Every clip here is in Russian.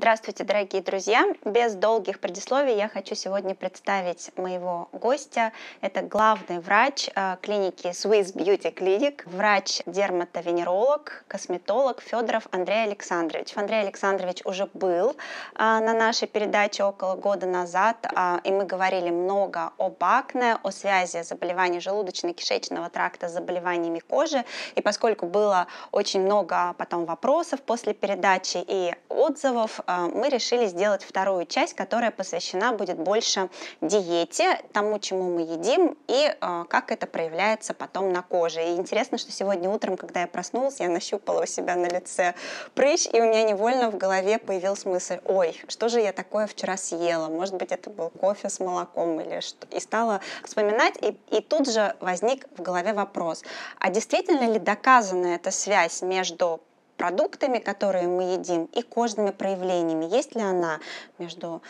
Здравствуйте, дорогие друзья! Без долгих предисловий я хочу сегодня представить моего гостя. Это главный врач э, клиники Swiss Beauty Clinic, врач-дерматовенеролог, косметолог Федоров Андрей Александрович. Андрей Александрович уже был э, на нашей передаче около года назад, а, и мы говорили много об акне, о связи заболеваний желудочно-кишечного тракта с заболеваниями кожи. И поскольку было очень много потом вопросов после передачи и отзывов, а, мы решили сделать вторую часть, которая посвящена будет больше диете, тому, чему мы едим и а, как это проявляется потом на коже. И интересно, что сегодня утром, когда я проснулась, я нащупала у себя на лице прыщ, и у меня невольно в голове появился мысль, ой, что же я такое вчера съела? Может быть, это был кофе с молоком или что? И стала вспоминать, и, и тут же возник в голове вопрос, а действительно ли доказана эта связь между продуктами, которые мы едим, и кожными проявлениями. Есть ли она между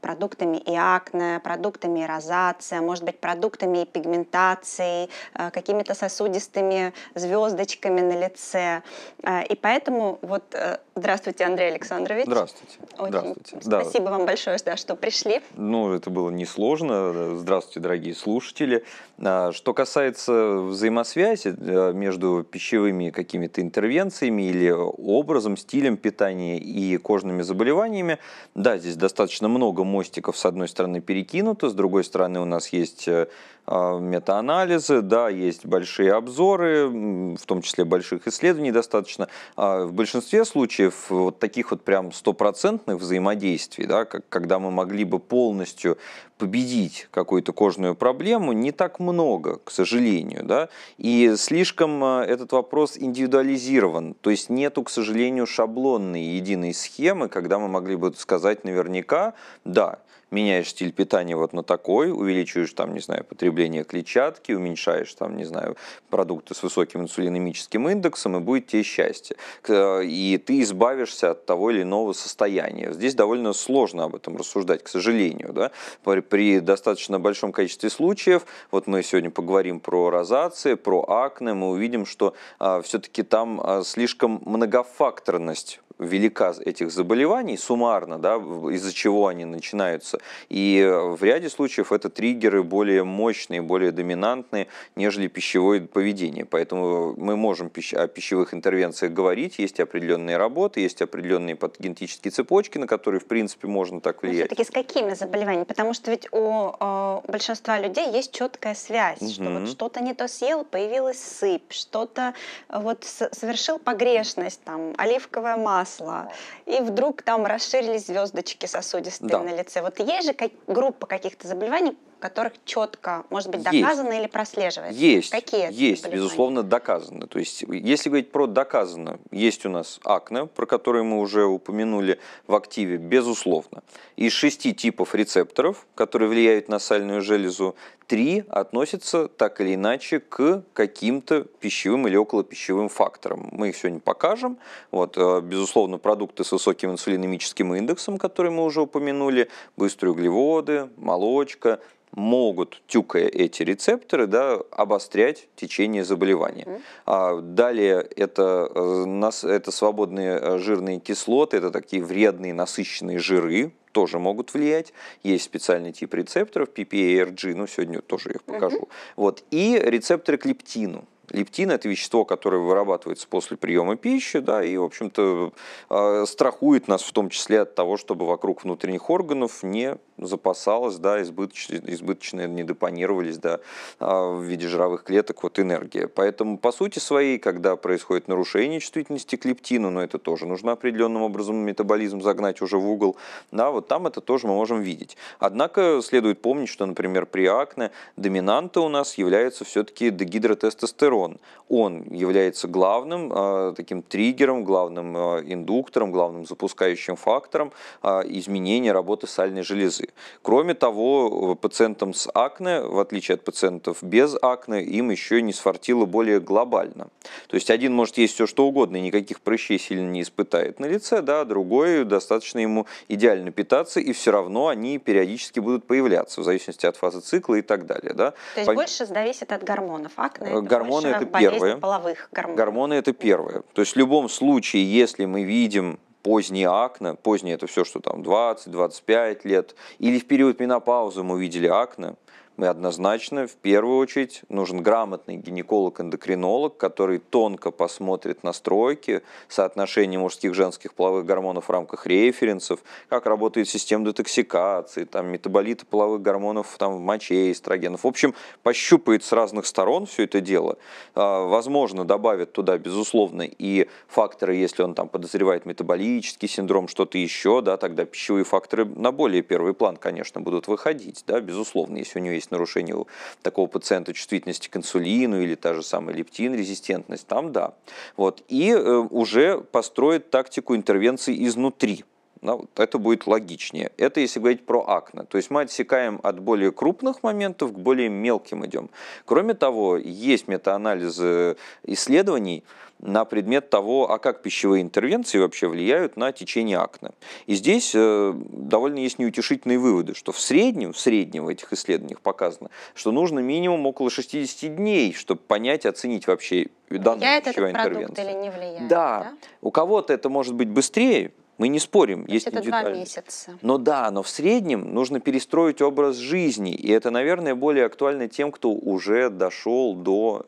продуктами и акне, продуктами и розация, может быть, продуктами и пигментацией, э, какими-то сосудистыми звездочками на лице. Э, и поэтому вот э, Здравствуйте, Андрей Александрович. Здравствуйте. Очень Здравствуйте. Спасибо да. вам большое, да, что пришли. Ну, это было несложно. Здравствуйте, дорогие слушатели. А, что касается взаимосвязи э, между пищевыми какими-то интервенциями или образом, стилем питания и кожными заболеваниями, да, здесь достаточно много мостиков, с одной стороны, перекинуто, с другой стороны, у нас есть э, а, метаанализы, да, есть большие обзоры, в том числе больших исследований достаточно. А в большинстве случаев вот таких вот прям стопроцентных взаимодействий, да, когда мы могли бы полностью победить какую-то кожную проблему, не так много, к сожалению. Да? И слишком а, этот вопрос индивидуализирован. То есть нету, к сожалению, шаблонной единой схемы, когда мы могли бы сказать наверняка, да, меняешь стиль питания вот на такой, увеличиваешь там, не знаю, потребление клетчатки, уменьшаешь там, не знаю, продукты с высоким инсулинемическим индексом, и будет тебе счастье. Э, и ты избавишься от того или иного состояния. Здесь довольно сложно об этом рассуждать, к сожалению. Да? При достаточно большом количестве случаев, вот мы сегодня поговорим про розации, про акне, мы увидим, что а, все-таки там а, слишком многофакторность велика этих заболеваний суммарно, да, из-за чего они начинаются. И э, в ряде случаев это триггеры более мощные, более доминантные, нежели пищевое поведение. Поэтому мы можем о пищевых интервенциях говорить, есть определенные работы, есть определенные патогенетические цепочки, на которые, в принципе, можно так влиять. Но все-таки с какими заболеваниями? Потому что ведь у э, большинства людей есть четкая связь, угу. что вот что-то не то съел, появилась сыпь, что-то э, вот совершил погрешность, там, оливковое масло, масло, и вдруг там расширились звездочки сосудистые да. на лице. Вот есть же как, группа каких-то заболеваний, которых четко, может быть, доказано есть. или прослеживается? Есть. Какие? Есть, это безусловно, доказано. То есть, если говорить про доказано, есть у нас акне, про которые мы уже упомянули в активе, безусловно. Из шести типов рецепторов, которые влияют на сальную железу, три относятся так или иначе к каким-то пищевым или околопищевым факторам. Мы их сегодня покажем. Вот, э, безусловно, продукты с высоким инсулинемическим индексом, которые мы уже упомянули, быстрые углеводы, молочка, могут, тюкая эти рецепторы, да, обострять течение заболевания. А далее это, э, нас, это свободные э, жирные кислоты, это такие вредные насыщенные жиры, тоже могут влиять. Есть специальный тип рецепторов, PPARG, ну сегодня тоже их покажу. Mm-hmm. Вот. И рецепторы к лептину. Лептин – это вещество, которое вырабатывается после приема пищи, да, и, в общем-то, э, страхует нас в том числе от того, чтобы вокруг внутренних органов не запасалось, да, избыточные, избыточные не да, а, в виде жировых клеток вот энергия. Поэтому, по сути своей, когда происходит нарушение чувствительности к лептину, но это тоже нужно определенным образом метаболизм загнать уже в угол, да, вот там это тоже мы можем видеть. Однако следует помнить, что, например, при акне доминанта у нас является все-таки дегидротестостерон. Он является главным э, таким триггером, главным э, индуктором, главным запускающим фактором э, изменения работы сальной железы. Кроме того, пациентам с акне, в отличие от пациентов без акне, им еще не сфартило более глобально. То есть один может есть все что угодно, и никаких прыщей сильно не испытает на лице, да, другой достаточно ему идеально питаться, и все равно они периодически будут появляться, в зависимости от фазы цикла и так далее. Да. То есть Пон... больше зависит от гормонов. Акне это гормоны это первое. половых гормонов. Гормоны это первое. То есть в любом случае, если мы видим поздние акне поздние это все, что там 20-25 лет, или в период менопаузы мы видели акне мы однозначно, в первую очередь, нужен грамотный гинеколог-эндокринолог, который тонко посмотрит настройки, соотношение мужских женских половых гормонов в рамках референсов, как работает система детоксикации, там, метаболиты половых гормонов там, в моче, эстрогенов. В общем, пощупает с разных сторон все это дело. А, возможно, добавит туда, безусловно, и факторы, если он там подозревает метаболический синдром, что-то еще, да, тогда пищевые факторы на более первый план, конечно, будут выходить, да, безусловно, если у него есть нарушение у такого пациента чувствительности к инсулину или та же самая лептин-резистентность, там да. Вот. И э, уже построить тактику интервенции изнутри. ну вот это будет логичнее. Это если говорить про акне. То есть мы отсекаем от более крупных моментов к более мелким идем. Кроме того, есть метаанализы исследований, на предмет того, а как пищевые интервенции вообще влияют на течение акне. И здесь э, довольно есть неутешительные выводы, что в среднем, в среднем в этих исследованиях показано, что нужно минимум около 60 дней, чтобы понять, оценить вообще данную влияет пищевая этот интервенция. Продукт или не влияет, да. да, у кого-то это может быть быстрее, мы не спорим, То есть, есть это два месяца. Но да, но в среднем нужно перестроить образ жизни, и это, наверное, более актуально тем, кто уже дошел до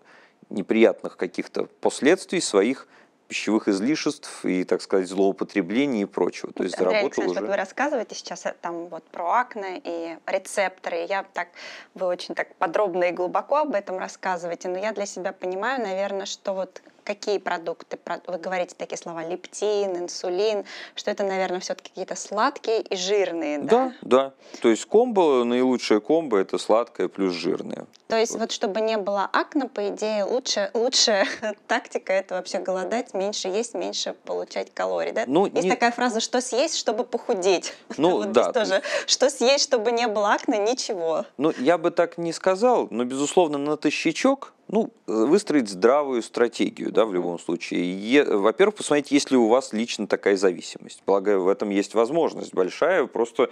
неприятных каких-то последствий своих пищевых излишеств и, так сказать, злоупотреблений и прочего. То есть заработал уже... вот вы рассказываете сейчас э, там вот про акне и рецепторы. Я так, вы очень так подробно и глубоко об этом рассказываете, но я для себя понимаю, наверное, что вот какие продукты, вы говорите такие слова, лептин, инсулин, что это, наверное, все-таки какие-то сладкие и жирные, да? Да, да. То есть комбо, наилучшее комбо – это сладкое плюс жирное. То есть вот, чтобы не было акна, по идее, лучше, лучшая тактика – это вообще голодать, меньше есть, меньше получать калорий, да? Ну, есть не... такая фраза «что съесть, чтобы похудеть». Ну, вот да. Тоже. «Что съесть, чтобы не было акна? Ничего». Ну, я бы так не сказал, но, безусловно, на тысячечок ну, э, выстроить здравую стратегию, да, в любом случае. Во-первых, посмотреть, есть ли у вас лично такая зависимость. Благо в этом есть возможность большая, просто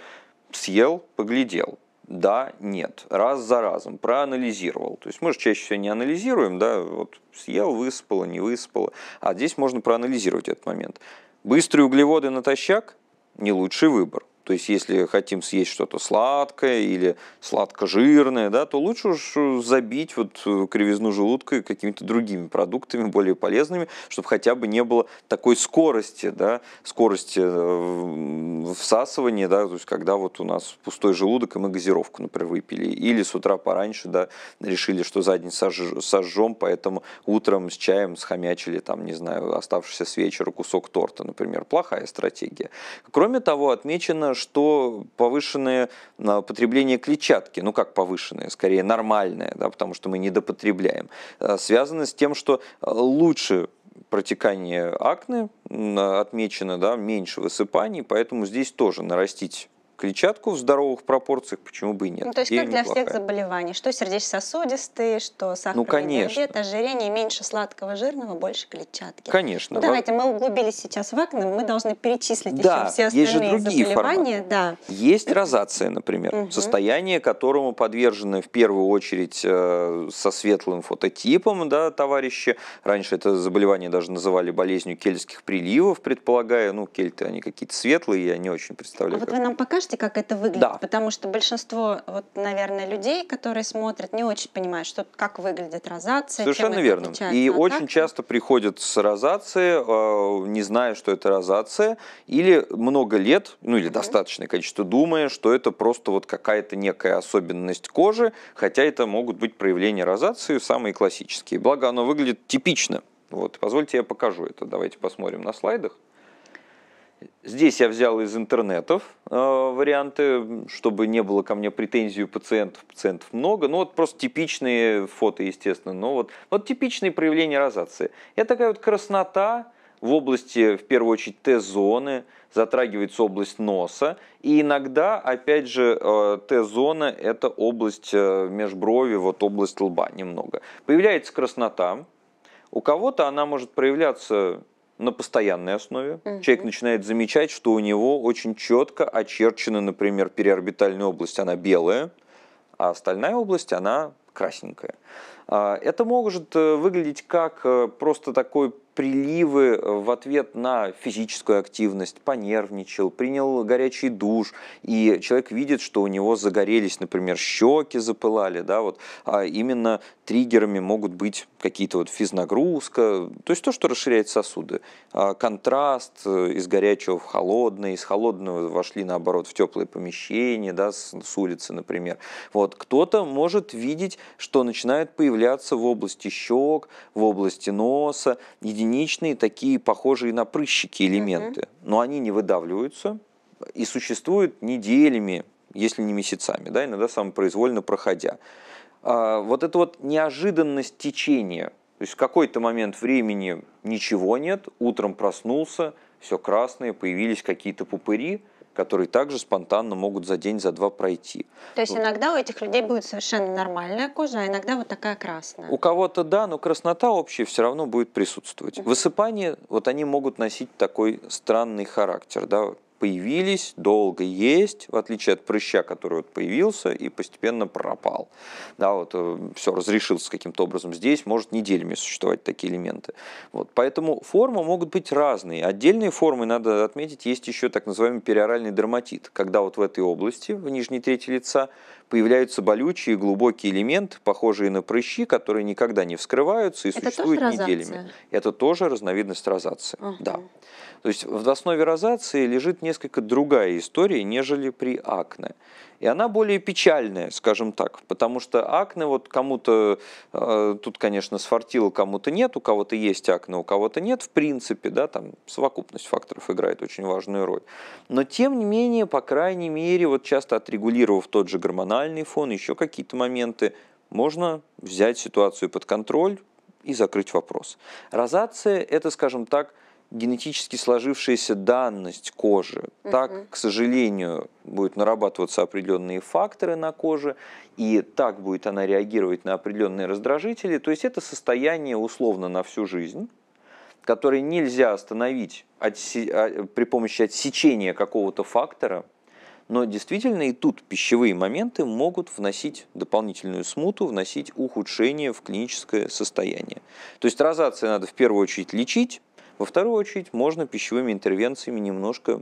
съел, поглядел. Да, нет, раз за разом, проанализировал. То есть мы же чаще всего не анализируем, да, вот съел, выспало, не выспало. А здесь можно проанализировать этот момент. Быстрые углеводы натощак – не лучший выбор. То есть, если хотим съесть что-то сладкое или сладко-жирное, да, то лучше уж э, забить вот э, кривизну желудка какими-то другими продуктами, более полезными, чтобы хотя бы не было такой скорости, да, скорости э, всасывания, да, то есть, когда вот у нас пустой желудок, и мы газировку, например, выпили, или с утра пораньше, да, решили, что за день сожжем, поэтому утром с чаем схомячили, там, не знаю, оставшийся с вечера кусок торта, например. Плохая стратегия. Кроме того, отмечено, что повышенное а, потребление клетчатки, ну как повышенное, скорее нормальное, да, потому что мы недопотребляем, а, связано с тем, что а, лучше протекание акне отмечено, да, меньше высыпаний, поэтому здесь тоже нарастить клетчатку в здоровых пропорциях, почему бы и нет. Ну, то есть, Идея как для неплохая. всех заболеваний, что сердечно-сосудистые, что ну, сахарный ну, диабет, ожирение, меньше сладкого, жирного, больше клетчатки. Конечно. Ну, давайте, мы углубились сейчас в акне, мы должны перечислить да, еще все остальные есть же другие заболевания. Форматы. Да. Есть розация, например, состояние которому подвержены в первую очередь э, со светлым фототипом, да, товарищи. Раньше это заболевание даже называли болезнью кельтских приливов, предполагая, ну, кельты, они какие-то светлые, я не очень представляю. А вот вы нам покажете расскажете, как это выглядит? Да. Потому что большинство, вот, наверное, людей, которые смотрят, не очень понимают, что, как выглядит розация. Совершенно верно. И а очень так? часто приходят с розацией, э, не зная, что это розация, или много лет, ну или достаточное количество, думая, что это просто вот какая-то некая особенность кожи, хотя это могут быть проявления розации, самые классические. Благо, оно выглядит типично. Вот, позвольте, я покажу это. Давайте посмотрим на слайдах. Здесь я взял из интернетов э, варианты, чтобы не было ко мне претензий у пациентов. Пациентов много. Ну вот просто типичные фото, естественно. Но ну, вот, вот типичные проявления розации. Это такая вот краснота в области, в первую очередь, Т-зоны, затрагивается область носа. И иногда, опять же, э, Т-зона – это область э, межброви, вот область лба немного. Появляется краснота. У кого-то она может проявляться на постоянной основе. Угу. Человек начинает замечать, что у него очень четко очерчена, например, переорбитальная область, она белая, а остальная область, она красненькая. А, это может э, выглядеть как э, просто такой приливы э, в ответ на физическую активность, понервничал, принял горячий душ, и человек видит, что у него загорелись, например, щеки запылали, да, вот, а именно триггерами могут быть какие-то вот физнагрузка, то есть то, что расширяет сосуды, а контраст э, из горячего в холодное, из холодного вошли, наоборот, в теплое помещение, да, с, с улицы, например. Вот, кто-то может видеть, что начинает появляться в области щек, в области носа, единицы единичные такие похожие на прыщики элементы, угу. но они не выдавливаются и существуют неделями, если не месяцами, да, иногда самопроизвольно проходя. А, вот эта вот неожиданность течения, то есть в какой-то момент времени ничего нет, утром проснулся, все красное, появились какие-то пупыри – которые также спонтанно могут за день, за два пройти. То есть вот. иногда у этих людей будет совершенно нормальная кожа, а иногда вот такая красная. У кого-то да, но краснота общая все равно будет присутствовать. Высыпания, вот они могут носить такой странный характер, да, появились, долго есть, в отличие от прыща, который вот появился и постепенно пропал. Да, вот э, все разрешился каким-то образом. Здесь может неделями существовать такие элементы. Вот, поэтому формы могут быть разные. Отдельные формы, надо отметить, есть еще так называемый периоральный дерматит, когда вот в этой области, в нижней трети лица, появляются болючие глубокие элементы, похожие на прыщи, которые никогда не вскрываются и Это существуют неделями. Это тоже разновидность розации. Угу. Да. То есть в основе розации лежит несколько другая история, нежели при акне. И она более печальная, скажем так, потому что акне вот кому-то, э, тут, конечно, сфартило, кому-то нет, у кого-то есть акне, у кого-то нет, в принципе, да, там совокупность факторов играет очень важную роль. Но, тем не менее, по крайней мере, вот часто отрегулировав тот же гормональный фон, еще какие-то моменты, можно взять ситуацию под контроль и закрыть вопрос. Розация – это, скажем так, генетически сложившаяся данность кожи. Угу. Так, к сожалению, будут нарабатываться определенные факторы на коже, и так будет она реагировать на определенные раздражители. То есть это состояние условно на всю жизнь которые нельзя остановить отсе... А, при помощи отсечения какого-то фактора, но действительно и тут пищевые моменты могут вносить дополнительную смуту, вносить ухудшение в клиническое состояние. То есть розация надо в первую очередь лечить, во вторую очередь, можно пищевыми интервенциями немножко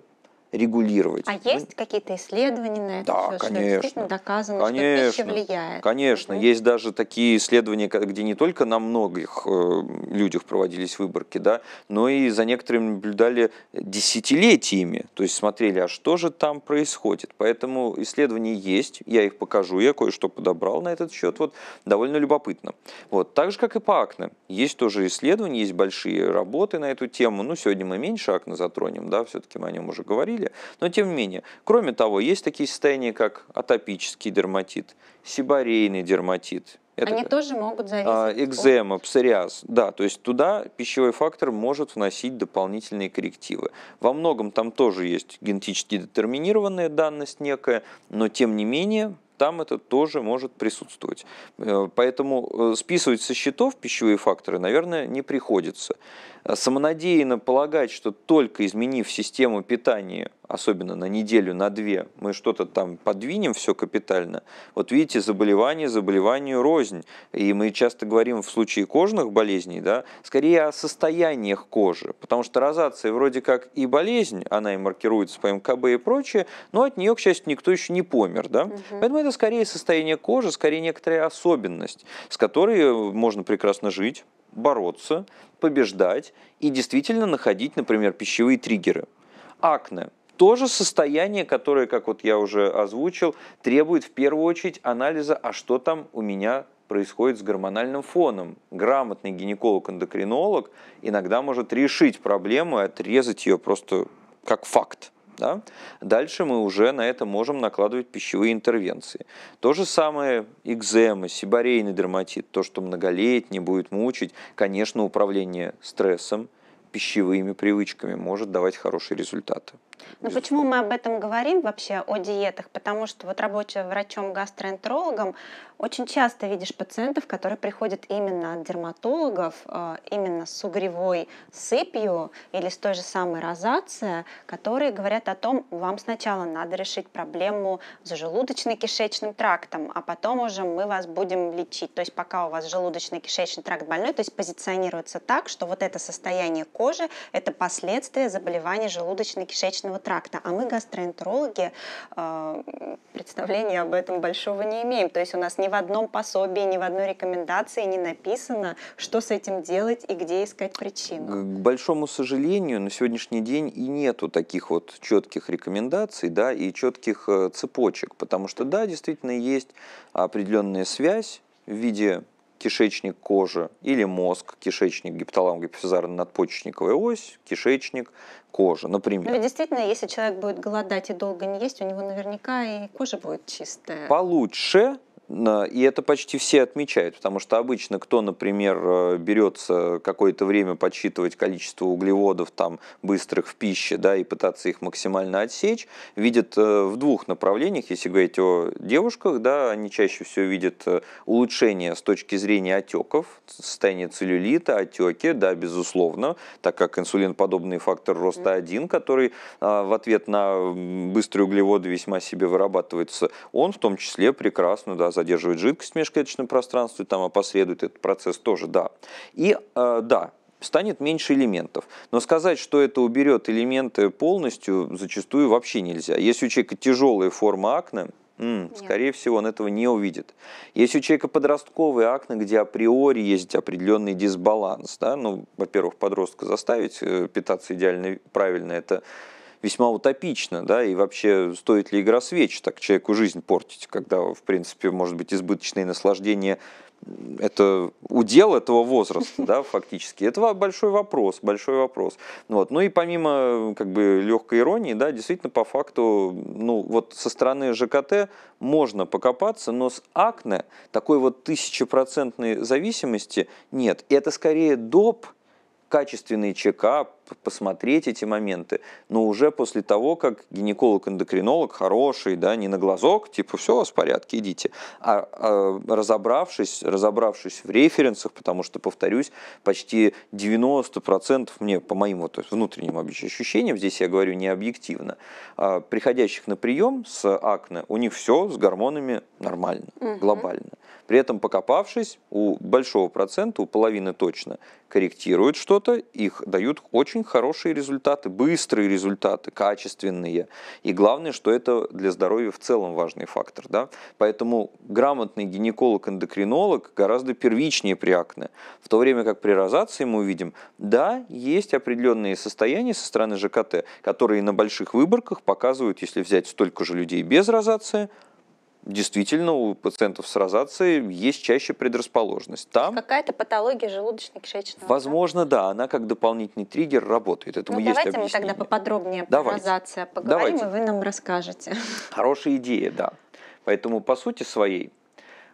регулировать. А ну, есть какие-то исследования на это? Да, все, конечно. Что доказано, конечно, что пища влияет. Конечно, угу. есть даже такие исследования, где не только на многих э, людях проводились выборки, да, но и за некоторыми наблюдали десятилетиями, то есть смотрели, а что же там происходит. Поэтому исследования есть, я их покажу, я кое-что подобрал на этот счет, вот довольно любопытно. Вот так же как и по акне, есть тоже исследования, есть большие работы на эту тему. Ну сегодня мы меньше акне затронем, да, все-таки мы о нем уже говорили далее. Но тем не менее, кроме того, есть такие состояния, как атопический дерматит, сибарейный дерматит. Это Они тоже могут а, зависеть. Экзема, псориаз. Да, то есть туда пищевой фактор может вносить дополнительные коррективы. Во многом там тоже есть генетически детерминированная данность некая, но тем не менее там это тоже может присутствовать. Э, поэтому э, списывать со счетов пищевые факторы, наверное, не приходится. Э, самонадеянно полагать, что только изменив систему питания, особенно на неделю, на две, мы что-то там подвинем все капитально. Вот видите, заболевание заболеванию рознь. И мы часто говорим в случае кожных болезней, да, скорее о состояниях кожи. Потому что розация вроде как и болезнь, она и маркируется по МКБ и прочее, но от нее, к счастью, никто еще не помер. Да? Угу. Поэтому это скорее состояние кожи, скорее некоторая особенность, с которой э, можно прекрасно жить бороться, побеждать и действительно находить, например, пищевые триггеры. Акне – тоже состояние, которое, как вот я уже озвучил, требует в первую очередь анализа, а что там у меня происходит с гормональным фоном. Грамотный гинеколог-эндокринолог иногда может решить проблему и отрезать ее просто как факт. Да? Дальше мы уже на это можем накладывать пищевые интервенции. То же самое экземы, сибарейный дерматит, то, что многолетний будет мучить, конечно, управление стрессом, пищевыми привычками может давать хорошие результаты. Но ну, почему мы об этом говорим вообще, о диетах? Потому что вот рабочая врачом-гастроэнтерологом очень часто видишь пациентов, которые приходят именно от дерматологов, э, именно с угревой сыпью или с той же самой розация, которые говорят о том, вам сначала надо решить проблему с желудочно-кишечным трактом, а потом уже мы вас будем лечить. То есть пока у вас желудочно-кишечный тракт больной, то есть позиционируется так, что вот это состояние кожи – это последствия заболевания желудочно-кишечного желудочно-кишечного тракта, а мы, гастроэнтерологи, а, представления об этом большого не имеем. То есть у нас ни в одном пособии, ни в одной рекомендации не написано, что с этим делать и где искать причину. К большому сожалению, на сегодняшний день и нету таких вот четких рекомендаций, да, и четких э, цепочек, потому что, да, действительно есть определенная связь в виде кишечник, кожа, или мозг, кишечник, гипоталам, гипофизарная надпочечниковая ось, кишечник, кожа, например. Но ну действительно, если человек будет голодать и долго не есть, у него наверняка и кожа будет чистая. Получше, Э, и это почти все отмечают, потому что обычно кто, например, э, берется какое-то время подсчитывать количество углеводов там быстрых в пище, да, и пытаться их максимально отсечь, видит э, в двух направлениях, если говорить о девушках, да, они чаще всего видят улучшение с точки зрения отеков, состояние целлюлита, отеки, да, безусловно, так как инсулинподобный фактор роста 1, который в ответ на быстрые углеводы весьма себе вырабатывается, он в том числе прекрасно, да, задерживает жидкость в межклеточном пространстве, там опосредует этот процесс тоже, да. И э, да, станет меньше элементов. Но сказать, что это уберет элементы полностью, зачастую вообще нельзя. Если у человека тяжелая форма акне, Mm, скорее всего, он этого не увидит. Если у человека подростковые акне, где априори есть определенный дисбаланс, да, ну, во-первых, подростка заставить э, питаться идеально правильно, это весьма утопично, да, и вообще стоит ли игра свеч так человеку жизнь портить, когда, в принципе, может быть, избыточные наслаждения это удел этого возраста, да, фактически. Это большой вопрос, большой вопрос. Ну вот. Ну и помимо как бы легкой иронии, да, действительно по факту, ну вот со стороны ЖКТ можно покопаться, но с акне такой вот тысячепроцентной зависимости нет. И это скорее доп, качественный чекап, посмотреть эти моменты, но уже после того, как гинеколог-эндокринолог хороший, да, не на глазок, типа, все, у вас в порядке, идите. А, а разобравшись, разобравшись в референсах, потому что, повторюсь, почти 90% мне, по моим вот внутренним ощущениям, здесь я говорю не объективно, а приходящих на прием с акне, у них все с гормонами нормально, угу. глобально. При этом, покопавшись, у большого процента, у половины точно, корректируют что-то, их дают очень очень хорошие результаты, быстрые результаты, качественные. И главное, что это для здоровья в целом важный фактор. Да? Поэтому грамотный гинеколог-эндокринолог гораздо первичнее при акне. В то время как при розации мы увидим, да, есть определенные состояния со стороны ЖКТ, которые на больших выборках показывают, если взять столько же людей без розации, действительно у пациентов с розацией есть чаще предрасположенность. Там какая-то патология желудочно-кишечного. Возможно, да? она как дополнительный триггер работает. Этому ну, есть давайте объяснение. мы тогда поподробнее давайте. про розация поговорим, давайте. и вы нам расскажете. Хорошая идея, да. Поэтому по сути своей,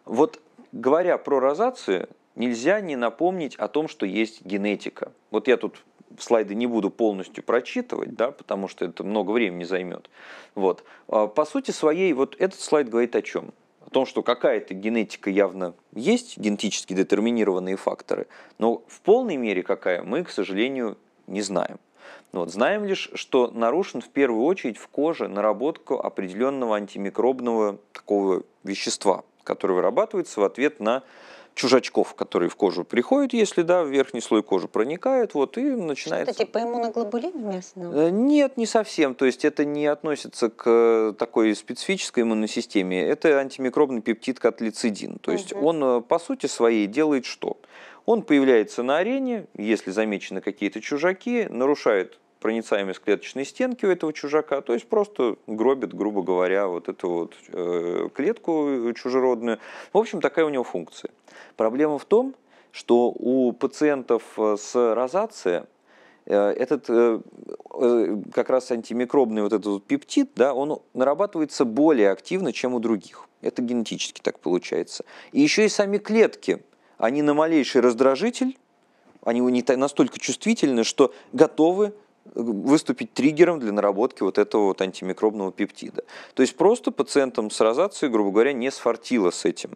вот говоря про розацию, нельзя не напомнить о том, что есть генетика. Вот я тут слайды не буду полностью прочитывать, да, потому что это много времени займет. Вот. А, по сути своей, вот этот слайд говорит о чем? О том, что какая-то генетика явно есть, генетически детерминированные факторы, но в полной мере какая, мы, к сожалению, не знаем. Ну вот. Знаем лишь, что нарушен в первую очередь в коже наработку определенного антимикробного такого вещества, которое вырабатывается в ответ на чужачков, которые в кожу приходят, если да, в верхний слой кожи проникает, вот и начинается. Что-то типа иммуноглобулин местного? Э, нет, не совсем. То есть это не относится к э, такой специфической иммунной системе. Это антимикробный пептид котлицидин. То есть угу. он э, по сути своей делает что? Он появляется на арене, если замечены какие-то чужаки, нарушает проницаемость клеточной стенки у этого чужака, то есть просто гробит, грубо говоря, вот эту вот клетку чужеродную. В общем, такая у него функция. Проблема в том, что у пациентов э, с розацией э, этот э, как раз антимикробный вот этот пептид, да, он нарабатывается более активно, чем у других. Это генетически так получается. И еще и сами клетки, они на малейший раздражитель, они настолько чувствительны, что готовы выступить триггером для наработки вот этого вот антимикробного пептида. То есть просто пациентам с розацией, грубо говоря, не сфартило с этим.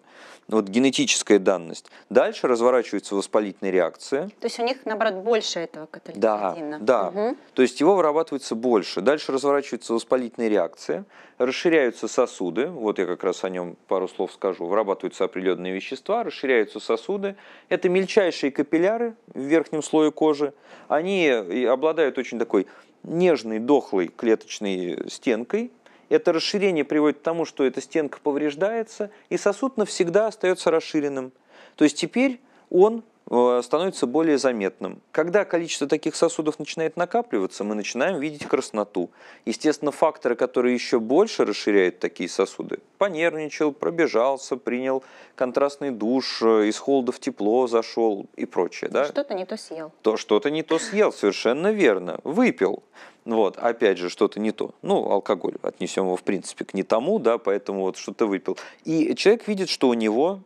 Ну вот генетическая данность. Дальше разворачивается воспалительная реакция. То есть у них, наоборот, больше этого катализина. Да, да. Угу. То есть его вырабатывается больше. Дальше разворачивается воспалительная реакция расширяются сосуды, вот я как раз о нем пару слов скажу, вырабатываются определенные вещества, расширяются сосуды. Это мельчайшие капилляры в верхнем слое кожи. Они э, обладают очень такой нежной, дохлой клеточной стенкой. Это расширение приводит к тому, что эта стенка повреждается, и сосуд навсегда остается расширенным. То есть теперь он Э, становится более заметным. Когда количество таких сосудов начинает накапливаться, мы начинаем видеть красноту. Естественно, факторы, которые еще больше расширяют такие сосуды, понервничал, пробежался, принял контрастный душ, э, из холода в тепло зашел и прочее. Да? Что-то не то съел. То что-то не то съел, совершенно верно. Выпил. Вот, опять же, что-то не то. Ну, алкоголь, отнесем его, в принципе, к не тому, да, поэтому вот что-то выпил. И человек видит, что у него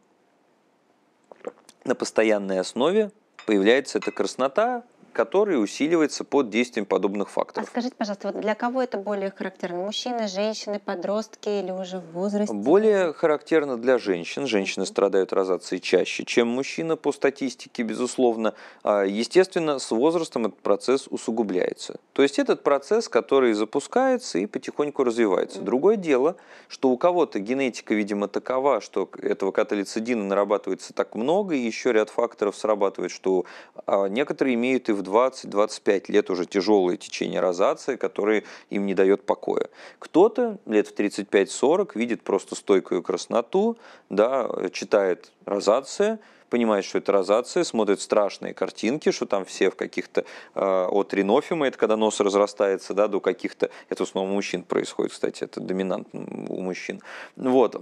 на постоянной основе появляется эта краснота, который усиливается под действием подобных а факторов. А скажите, пожалуйста, вот для кого это более характерно? Мужчины, женщины, подростки или уже в возрасте? Более характерно для женщин. Женщины mm-hmm. страдают розацией чаще, чем мужчина по статистике, безусловно. А, естественно, с возрастом этот процесс усугубляется. То есть этот процесс, который запускается и потихоньку развивается. Mm-hmm. Другое дело, что у кого-то генетика, видимо, такова, что этого каталицидина нарабатывается так много, и еще ряд факторов срабатывает, что а, некоторые имеют и в 20-25 лет уже тяжелые течение розации, которые им не дает покоя. Кто-то лет в 35-40 видит просто стойкую красноту, да, читает розация, понимает, что это розация, смотрит страшные картинки, что там все в каких-то э, от ринофима, это когда нос разрастается, да, до каких-то, это в основном у мужчин происходит, кстати, это доминант у мужчин. Вот,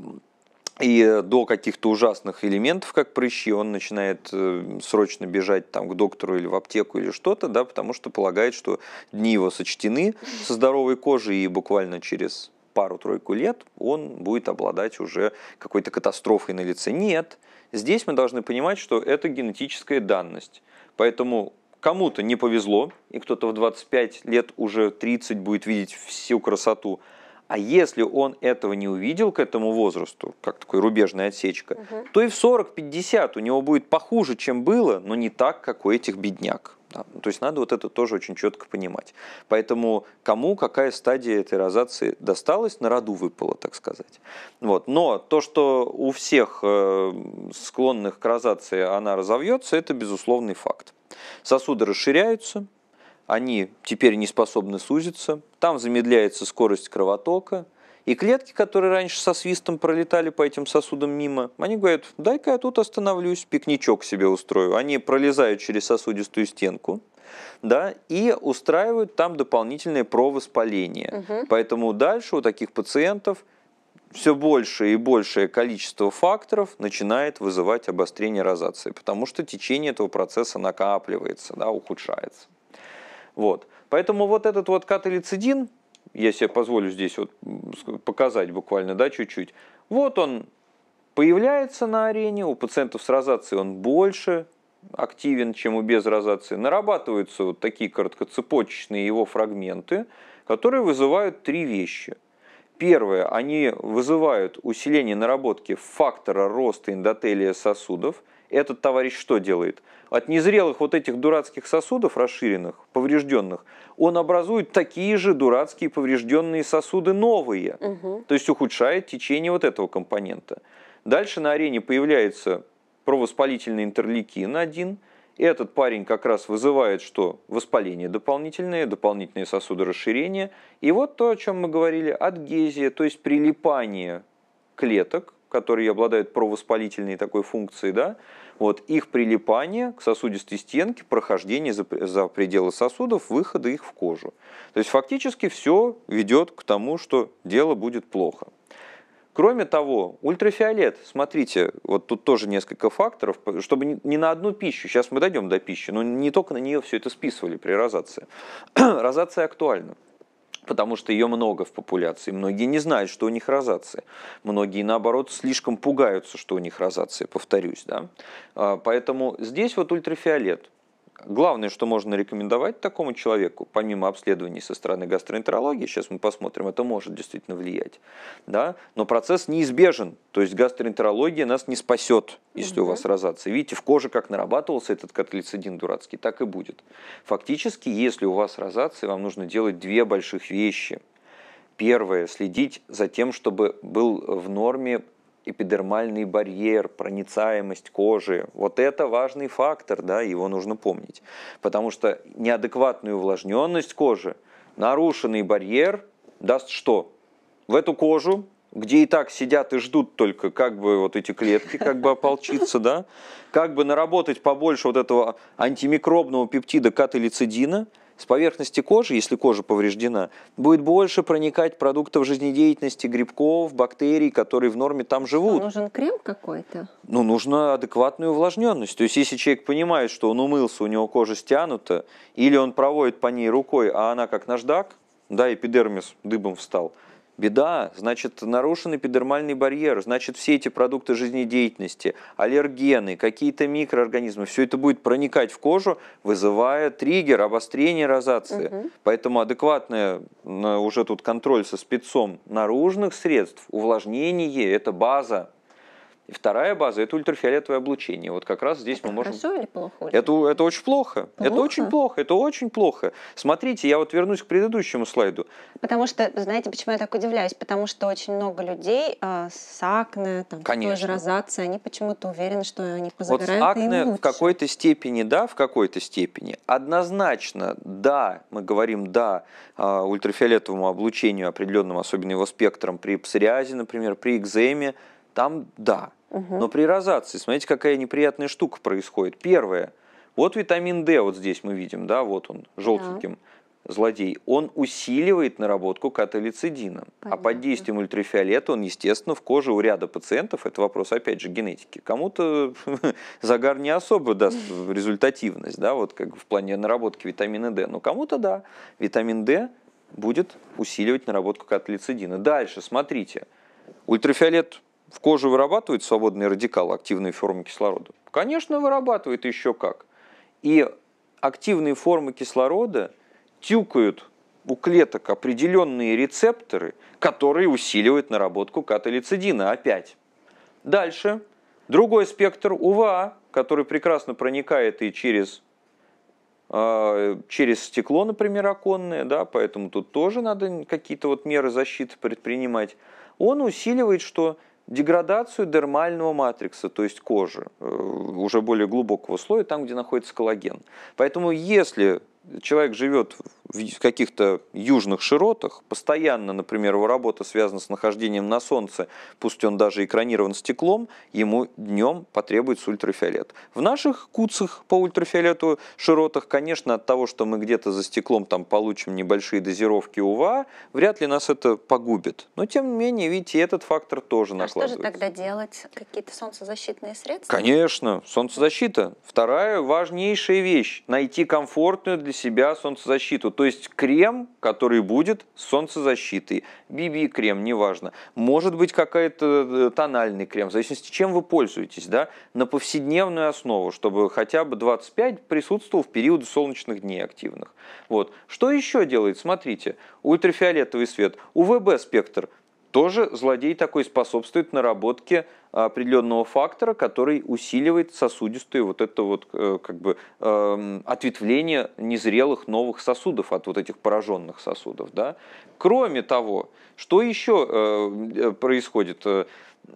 и э, до каких-то ужасных элементов, как прыщи, он начинает э, срочно бежать там, к доктору или в аптеку или что-то, да, потому что полагает, что дни его сочтены со здоровой кожей, и буквально через пару-тройку лет он будет обладать уже какой-то катастрофой на лице. Нет, здесь мы должны понимать, что это генетическая данность. Поэтому кому-то не повезло, и кто-то в 25 лет уже 30 будет видеть всю красоту, а если он этого не увидел к этому возрасту, как такой рубежная отсечка, угу. то и в 40-50 у него будет похуже, чем было, но не так, как у этих бедняк. Да. Ну, то есть надо вот это тоже очень четко понимать. Поэтому кому какая стадия этой розации досталась, на роду выпала, так сказать. Вот. Но то, что у всех э, склонных к розации она разовьется, это безусловный факт. Сосуды расширяются, они теперь не способны сузиться, там замедляется скорость кровотока, и клетки, которые раньше со свистом пролетали по этим сосудам мимо, они говорят, дай-ка я тут остановлюсь, пикничок себе устрою. Они пролезают через сосудистую стенку, да, и устраивают там дополнительное провоспаление. Угу. Поэтому дальше у таких пациентов все большее и большее количество факторов начинает вызывать обострение розации, потому что течение этого процесса накапливается, да, ухудшается. Вот. Поэтому вот этот вот каталицидин, я себе позволю здесь вот показать буквально, да, чуть-чуть, вот он появляется на арене, у пациентов с розацией он больше активен, чем у без розации. Нарабатываются вот такие короткоцепочечные его фрагменты, которые вызывают три вещи. Первое, они вызывают усиление наработки фактора роста эндотелия сосудов – этот товарищ что делает? От незрелых вот этих дурацких сосудов расширенных, поврежденных, он образует такие же дурацкие поврежденные сосуды новые. Угу. То есть ухудшает течение вот этого компонента. Дальше на арене появляется провоспалительный интерлейкин один. Этот парень как раз вызывает что? Воспаление дополнительное, дополнительные сосуды расширения. И вот то, о чем мы говорили, адгезия, то есть прилипание клеток которые обладают провоспалительной такой функцией, да, вот их прилипание к сосудистой стенке, прохождение за, за пределы сосудов, выхода их в кожу. То есть фактически все ведет к тому, что дело будет плохо. Кроме того, ультрафиолет, смотрите, вот тут тоже несколько факторов, чтобы не на одну пищу, сейчас мы дойдем до пищи, но не только на нее все это списывали при розации. Розация актуальна потому что ее много в популяции. Многие не знают, что у них розация. Многие, наоборот, слишком пугаются, что у них розация, повторюсь. Да? А, поэтому здесь вот ультрафиолет. Главное, что можно рекомендовать такому человеку, помимо обследований со стороны гастроэнтерологии, сейчас мы посмотрим, это может действительно влиять, да? но процесс неизбежен, то есть гастроэнтерология нас не спасет, если угу. у вас розация. Видите, в коже как нарабатывался этот котлицидин дурацкий, так и будет. Фактически, если у вас розация, вам нужно делать две больших вещи. Первое, следить за тем, чтобы был в норме эпидермальный барьер, проницаемость кожи. Вот это важный фактор, да, его нужно помнить. Потому что неадекватная увлажненность кожи, нарушенный барьер даст что? В эту кожу, где и так сидят и ждут только как бы вот эти клетки, как бы ополчиться, да, как бы наработать побольше вот этого антимикробного пептида католицидина – с поверхности кожи, если кожа повреждена, будет больше проникать продуктов жизнедеятельности, грибков, бактерий, которые в норме там живут. Что, а нужен крем какой-то? Ну, нужна адекватная увлажненность. То есть, если человек понимает, что он умылся, у него кожа стянута, или он проводит по ней рукой, а она как наждак, да, эпидермис дыбом встал – Беда, значит, нарушенный эпидермальный барьер, значит, все эти продукты жизнедеятельности, аллергены, какие-то микроорганизмы, все это будет проникать в кожу, вызывая триггер, обострение розации. Угу. Поэтому адекватный э, уже тут контроль со спецом наружных средств, увлажнение – это база и вторая база – это ультрафиолетовое облучение. Вот как раз здесь это мы можем… хорошо или плохо? Это, это очень плохо. плохо. Это очень плохо. Это очень плохо. Смотрите, я вот вернусь к предыдущему слайду. Потому что, знаете, почему я так удивляюсь? Потому что очень много людей э, с акне, там, тоже розация, они почему-то уверены, что они позагорают Вот с акне в какой-то степени да, в какой-то степени. Однозначно да, мы говорим да э, ультрафиолетовому облучению определенным, особенно его спектром, при псориазе, например, при экземе, там да. Угу. Но при розации, смотрите, какая неприятная штука происходит. Первое. Вот витамин D вот здесь мы видим, да, вот он, желтеньким да. злодей. Он усиливает наработку каталицидина. Понятно. А под действием ультрафиолета он, естественно, в коже у ряда пациентов, это вопрос, опять же, генетики. Кому-то загар не особо даст результативность, да, вот как в плане наработки витамина D. Но кому-то да, витамин D будет усиливать наработку каталицидина. Дальше, смотрите, ультрафиолет в коже вырабатывают свободные радикалы, активные формы кислорода? Конечно, вырабатывают еще как. И активные формы кислорода тюкают у клеток определенные рецепторы, которые усиливают наработку каталицидина опять. Дальше другой спектр УВА, который прекрасно проникает и через, э, через стекло, например, оконное, да, поэтому тут тоже надо какие-то вот меры защиты предпринимать. Он усиливает, что деградацию дермального матрикса, то есть кожи, э, уже более глубокого слоя, там, где находится коллаген. Поэтому если человек живет в каких-то южных широтах, постоянно, например, его работа связана с нахождением на солнце, пусть он даже экранирован стеклом, ему днем потребуется ультрафиолет. В наших куцах по ультрафиолету широтах, конечно, от того, что мы где-то за стеклом там получим небольшие дозировки УВА, вряд ли нас это погубит. Но тем не менее, видите, этот фактор тоже а накладывается. что же тогда делать? Какие-то солнцезащитные средства? Конечно, солнцезащита. Вторая важнейшая вещь – найти комфортную для для себя солнцезащиту. То есть крем, который будет с солнцезащитой. BB крем, неважно. Может быть какая-то э, тональный крем, в зависимости, чем вы пользуетесь, да, на повседневную основу, чтобы хотя бы 25 присутствовал в период солнечных дней активных. Вот. Что еще делает? Смотрите, ультрафиолетовый свет, УВБ спектр – тоже злодей такой способствует наработке а, определенного фактора, который усиливает сосудистые вот это вот э, как бы эм, ответвление незрелых новых сосудов от вот этих пораженных сосудов. Да? Кроме того, что еще э, э, происходит?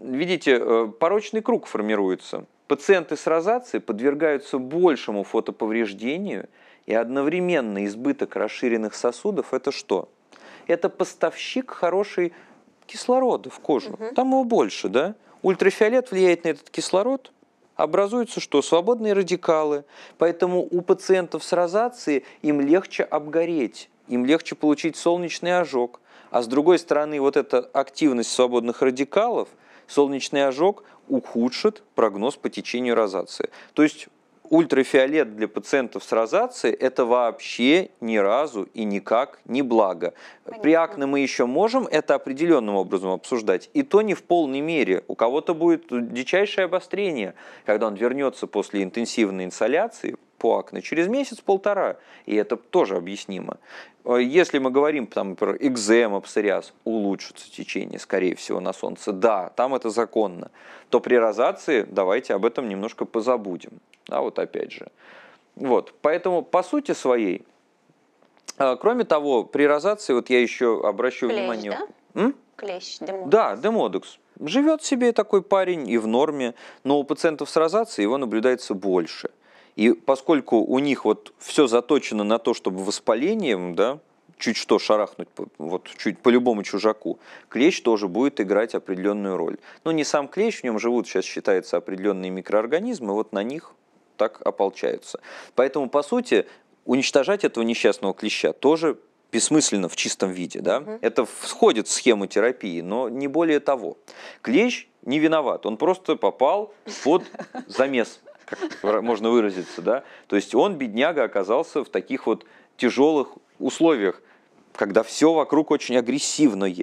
Видите, порочный круг формируется. Пациенты с розацией подвергаются большему фотоповреждению, и одновременно избыток расширенных сосудов – это что? Это поставщик хорошей кислорода в кожу. Угу. Там его больше, да? Ультрафиолет влияет на этот кислород, образуются что? Свободные радикалы. Поэтому у пациентов с розацией им легче обгореть, им легче получить солнечный ожог. А с другой стороны, вот эта активность свободных радикалов, солнечный ожог ухудшит прогноз по течению розации. То есть ультрафиолет для пациентов с розацией – это вообще ни разу и никак не благо. Понятно. При акне мы еще можем это определенным образом обсуждать, и то не в полной мере. У кого-то будет дичайшее обострение, когда он вернется после интенсивной инсоляции, по акне через месяц-полтора, и это тоже объяснимо. Э, если мы говорим, там, про экзема, псориаз, улучшится течение, скорее всего, на солнце, да, там это законно, то при розации давайте об этом немножко позабудем. а вот опять же. Вот, поэтому по сути своей, э, кроме того, при розации, вот я еще обращу Клещ, внимание... Да? М? Клещ, демодекс. Да, демодекс. Живет себе такой парень и в норме, но у пациентов с розацией его наблюдается больше – и поскольку у них вот все заточено на то, чтобы воспалением, да, чуть что шарахнуть, вот чуть по любому чужаку, клещ тоже будет играть определенную роль. Но не сам клещ, в нем живут сейчас считается определенные микроорганизмы, вот на них так ополчаются. Поэтому, по сути, уничтожать этого несчастного клеща тоже бессмысленно в чистом виде. Да? Угу. Это входит в схему терапии, но не более того. Клещ не виноват, он просто попал под замес как можно выразиться, да. То есть он, бедняга, оказался в таких вот тяжелых условиях, когда все вокруг очень агрессивное.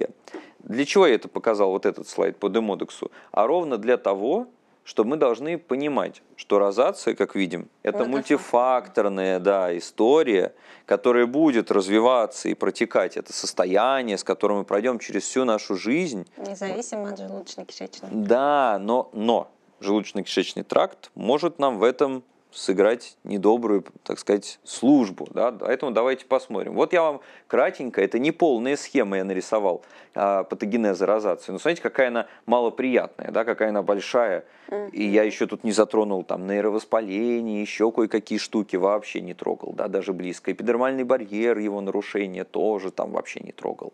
Для чего я это показал, вот этот слайд по демодексу? А ровно для того, что мы должны понимать, что розация, как видим, это вот мультифакторная да, история, которая будет развиваться и протекать. Это состояние, с которым мы пройдем через всю нашу жизнь. Независимо от желудочно-кишечного. Да, но, но желудочно-кишечный тракт может нам в этом сыграть недобрую, так сказать, службу. Да? Поэтому давайте посмотрим. Вот я вам кратенько, это не полная схема я нарисовал а, патогенеза розации. Но смотрите, какая она малоприятная, да? какая она большая. Mm-hmm. И я еще тут не затронул там нейровоспаление, еще кое-какие штуки вообще не трогал, да? даже близко. Эпидермальный барьер, его нарушение тоже там вообще не трогал.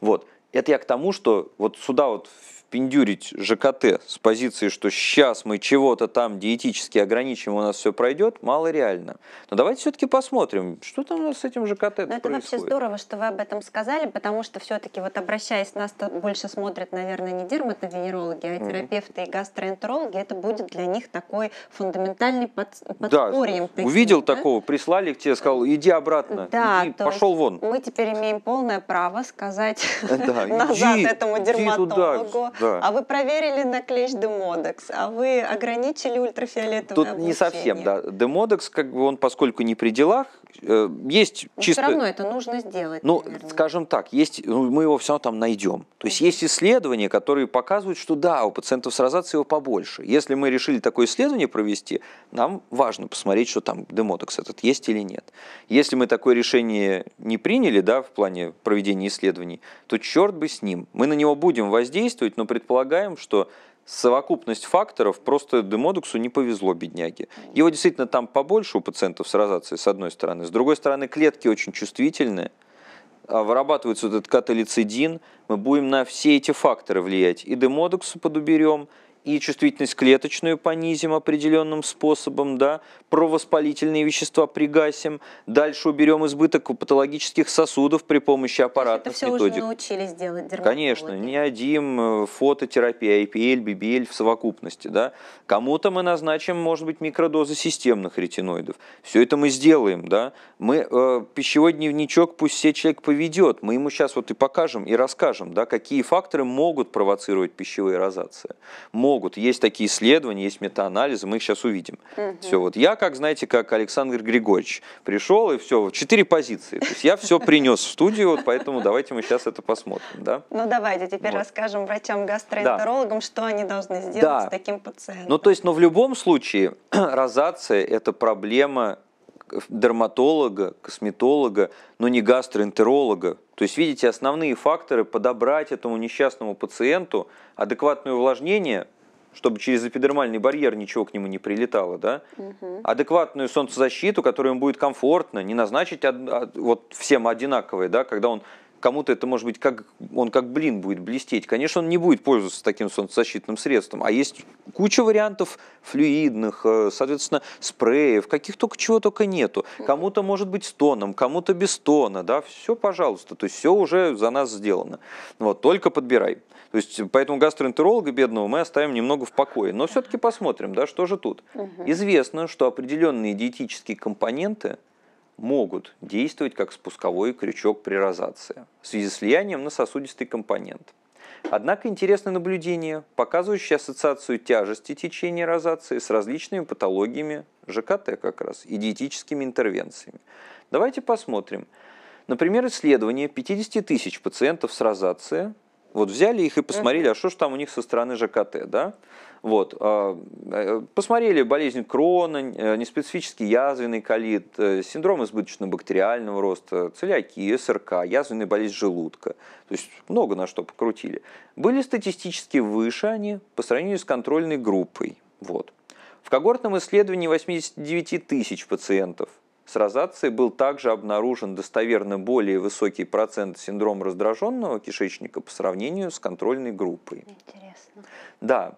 Вот. Это я к тому, что вот сюда вот впендюрить ЖКТ с позиции, что сейчас мы чего-то там диетически ограничим, у нас все пройдет, мало реально. Но давайте все-таки посмотрим, что там у нас с этим ЖКТ Но происходит. Это вообще здорово, что вы об этом сказали, потому что все-таки, вот обращаясь, нас больше смотрят, наверное, не дерматовенерологи, а терапевты mm-hmm. и гастроэнтерологи, это будет для них такой фундаментальный под, подспорьем. Да, увидел да? такого, прислали к тебе, сказал, иди обратно, да, иди, пошел вон. Мы теперь имеем полное право сказать назад этому дерматологу. туда, да. а вы проверили на клещ демодекс, а вы ограничили ультрафиолетовое Тут облучение. не совсем, да. Демодекс, как бы он, поскольку не при делах, Э, есть Но ну, чисто... все равно это нужно сделать. Ну, наверное. скажем так, есть, ну мы его все равно там найдем. То есть есть исследования, которые показывают, что да, у пациентов с розацией его побольше. Если мы решили такое исследование провести, нам важно посмотреть, что там демотокс этот есть или нет. Если мы такое решение не приняли, да, в плане проведения исследований, то черт бы с ним. Мы на него будем воздействовать, но предполагаем, что совокупность факторов, просто Демодуксу не повезло, бедняги. Его действительно там побольше у пациентов с розацией, с одной стороны. С другой стороны, клетки очень чувствительные, а вырабатывается вот этот каталицидин, мы будем на все эти факторы влиять. И Демодуксу подуберем, и чувствительность клеточную понизим определенным способом, да, провоспалительные вещества пригасим, дальше уберем избыток патологических сосудов при помощи аппаратных это все методик. уже научились делать Конечно, неодим, э, фототерапия, IPL, BBL в совокупности, да. Кому-то мы назначим, может быть, микродозы системных ретиноидов. Все это мы сделаем, да. Мы э, пищевой дневничок пусть все человек поведет, мы ему сейчас вот и покажем, и расскажем, да, какие факторы могут провоцировать пищевые розации, могут могут. Есть такие исследования, есть метаанализы, мы их сейчас увидим. Угу. Все, вот я, как знаете, как Александр Григорьевич, пришел и все, четыре позиции. То есть я все принес в студию, вот поэтому давайте мы сейчас это посмотрим. Да? Ну давайте теперь вот. расскажем врачам-гастроэнтерологам, да. что они должны сделать да. с таким пациентом. Ну то есть, но в любом случае розация – это проблема дерматолога, косметолога, но не гастроэнтеролога. То есть, видите, основные факторы подобрать этому несчастному пациенту адекватное увлажнение, чтобы через эпидермальный барьер ничего к нему не прилетало, да? Угу. Адекватную солнцезащиту, которую ему будет комфортно, не назначить од... А, вот всем одинаковые, да, когда он кому-то это может быть как он как блин будет блестеть. Конечно, он не будет пользоваться таким солнцезащитным средством. А есть куча вариантов флюидных, э, соответственно, спреев, каких только чего только нету. Кому-то может быть с тоном, кому-то без тона, да, все, пожалуйста, то есть все уже за нас сделано. Вот, только подбирай. То есть, поэтому гастроэнтеролога бедного мы оставим немного в покое. Но все-таки посмотрим, да, что же тут. Известно, что определенные диетические компоненты – могут действовать как спусковой крючок при розации в связи с влиянием на сосудистый компонент. Однако интересное наблюдение, показывающее ассоциацию тяжести течения розации с различными патологиями ЖКТ как раз и диетическими интервенциями. Давайте посмотрим. Например, исследование 50 тысяч пациентов с розацией вот взяли их и посмотрели, а что же там у них со стороны ЖКТ, да? Вот. А, э, посмотрели болезнь Крона, э, неспецифический язвенный колит, э, синдром избыточного бактериального роста, целиакия, СРК, язвенная болезнь желудка. То есть много на что покрутили. Были статистически выше они по сравнению с контрольной группой. Вот. В когортном исследовании 89 тысяч пациентов – с розацией был также обнаружен достоверно более высокий процент синдрома раздраженного кишечника по сравнению с контрольной группой. Интересно. Да.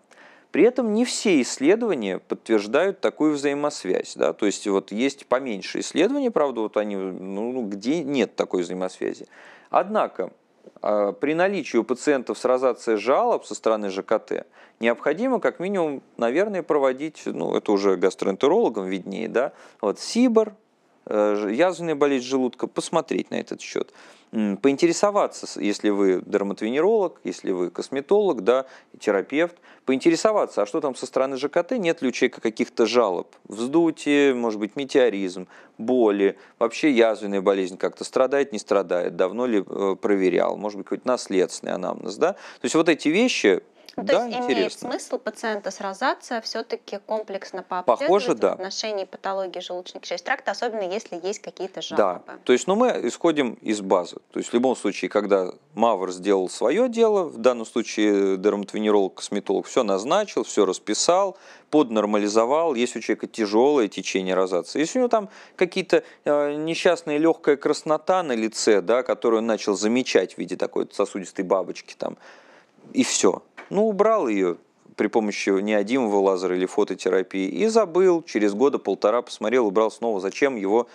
При этом не все исследования подтверждают такую взаимосвязь. Да? То есть вот есть поменьше исследований, правда, вот они, ну, ну, где нет такой взаимосвязи. Однако а, при наличии у пациентов с розацией жалоб со стороны ЖКТ необходимо как минимум, наверное, проводить, ну, это уже гастроэнтерологам виднее, да, вот СИБР, Э, язвенная болезнь желудка, посмотреть на этот счет. Поинтересоваться, если вы дерматовенеролог, если вы косметолог, да, терапевт, поинтересоваться, а что там со стороны ЖКТ, нет ли у человека каких-то жалоб, вздутие, может быть, метеоризм, боли, вообще язвенная болезнь как-то страдает, не страдает, давно ли э, проверял, может быть, какой-то наследственный анамнез, да. То есть вот эти вещи ну, то да, есть имеет смысл пациента с розацией все-таки комплексно пообследовать Похоже, да. в отношении патологии желудочно-кишечного тракта, особенно если есть какие-то жалобы. Да, то есть ну, мы исходим из базы. То есть в любом случае, когда Мавр сделал свое дело, в данном случае дерматовенеролог, косметолог все назначил, все расписал, поднормализовал, если у человека тяжелое течение розации, если у него там какие-то э, несчастные легкая краснота на лице, да, которую он начал замечать в виде такой сосудистой бабочки, там, и все. Ну, убрал ее при помощи неодимого лазера или фототерапии и забыл, через года полтора посмотрел, убрал снова, зачем его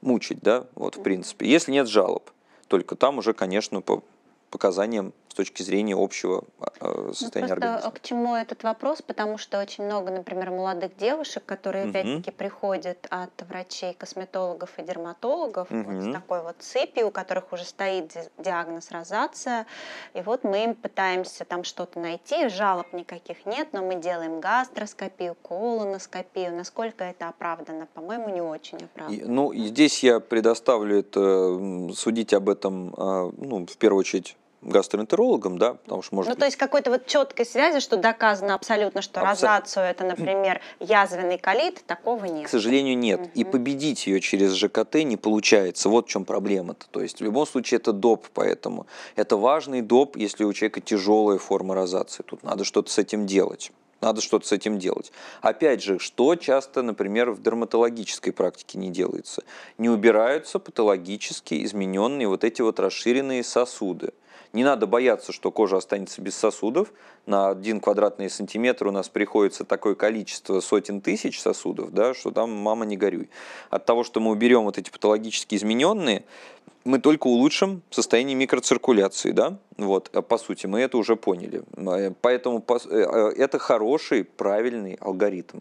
мучить, да, вот в принципе, если нет жалоб. Только там уже, конечно, по показаниям с точки зрения общего э, состояния ну, организма. К чему этот вопрос? Потому что очень много, например, молодых девушек, которые угу. опять-таки приходят от врачей, косметологов и дерматологов угу. вот с такой вот цепью, у которых уже стоит диагноз розация, и вот мы им пытаемся там что-то найти, жалоб никаких нет, но мы делаем гастроскопию, колоноскопию. Насколько это оправдано? По-моему, не очень оправдано. Ну, и, ну, здесь я предоставлю это, судить об этом, а, ну, в первую очередь гастроэнтерологом, да, потому что может. Ну то есть какой-то вот четкой связи, что доказано абсолютно, что Абсо... розацию это, например, язвенный колит, такого нет. К сожалению, нет. Угу. И победить ее через ЖКТ не получается. Вот в чем проблема-то. То есть в любом случае это доп, поэтому это важный доп, если у человека тяжелая форма розации. Тут надо что-то с этим делать. Надо что-то с этим делать. Опять же, что часто, например, в дерматологической практике не делается? Не убираются патологически измененные вот эти вот расширенные сосуды. Не надо бояться, что кожа останется без сосудов. На один квадратный сантиметр у нас приходится такое количество сотен тысяч сосудов, да, что там мама не горюй. От того, что мы уберем вот эти патологически измененные, мы только улучшим состояние микроциркуляции, да, вот, а по сути, мы это уже поняли. Поэтому э, э, это хороший, правильный алгоритм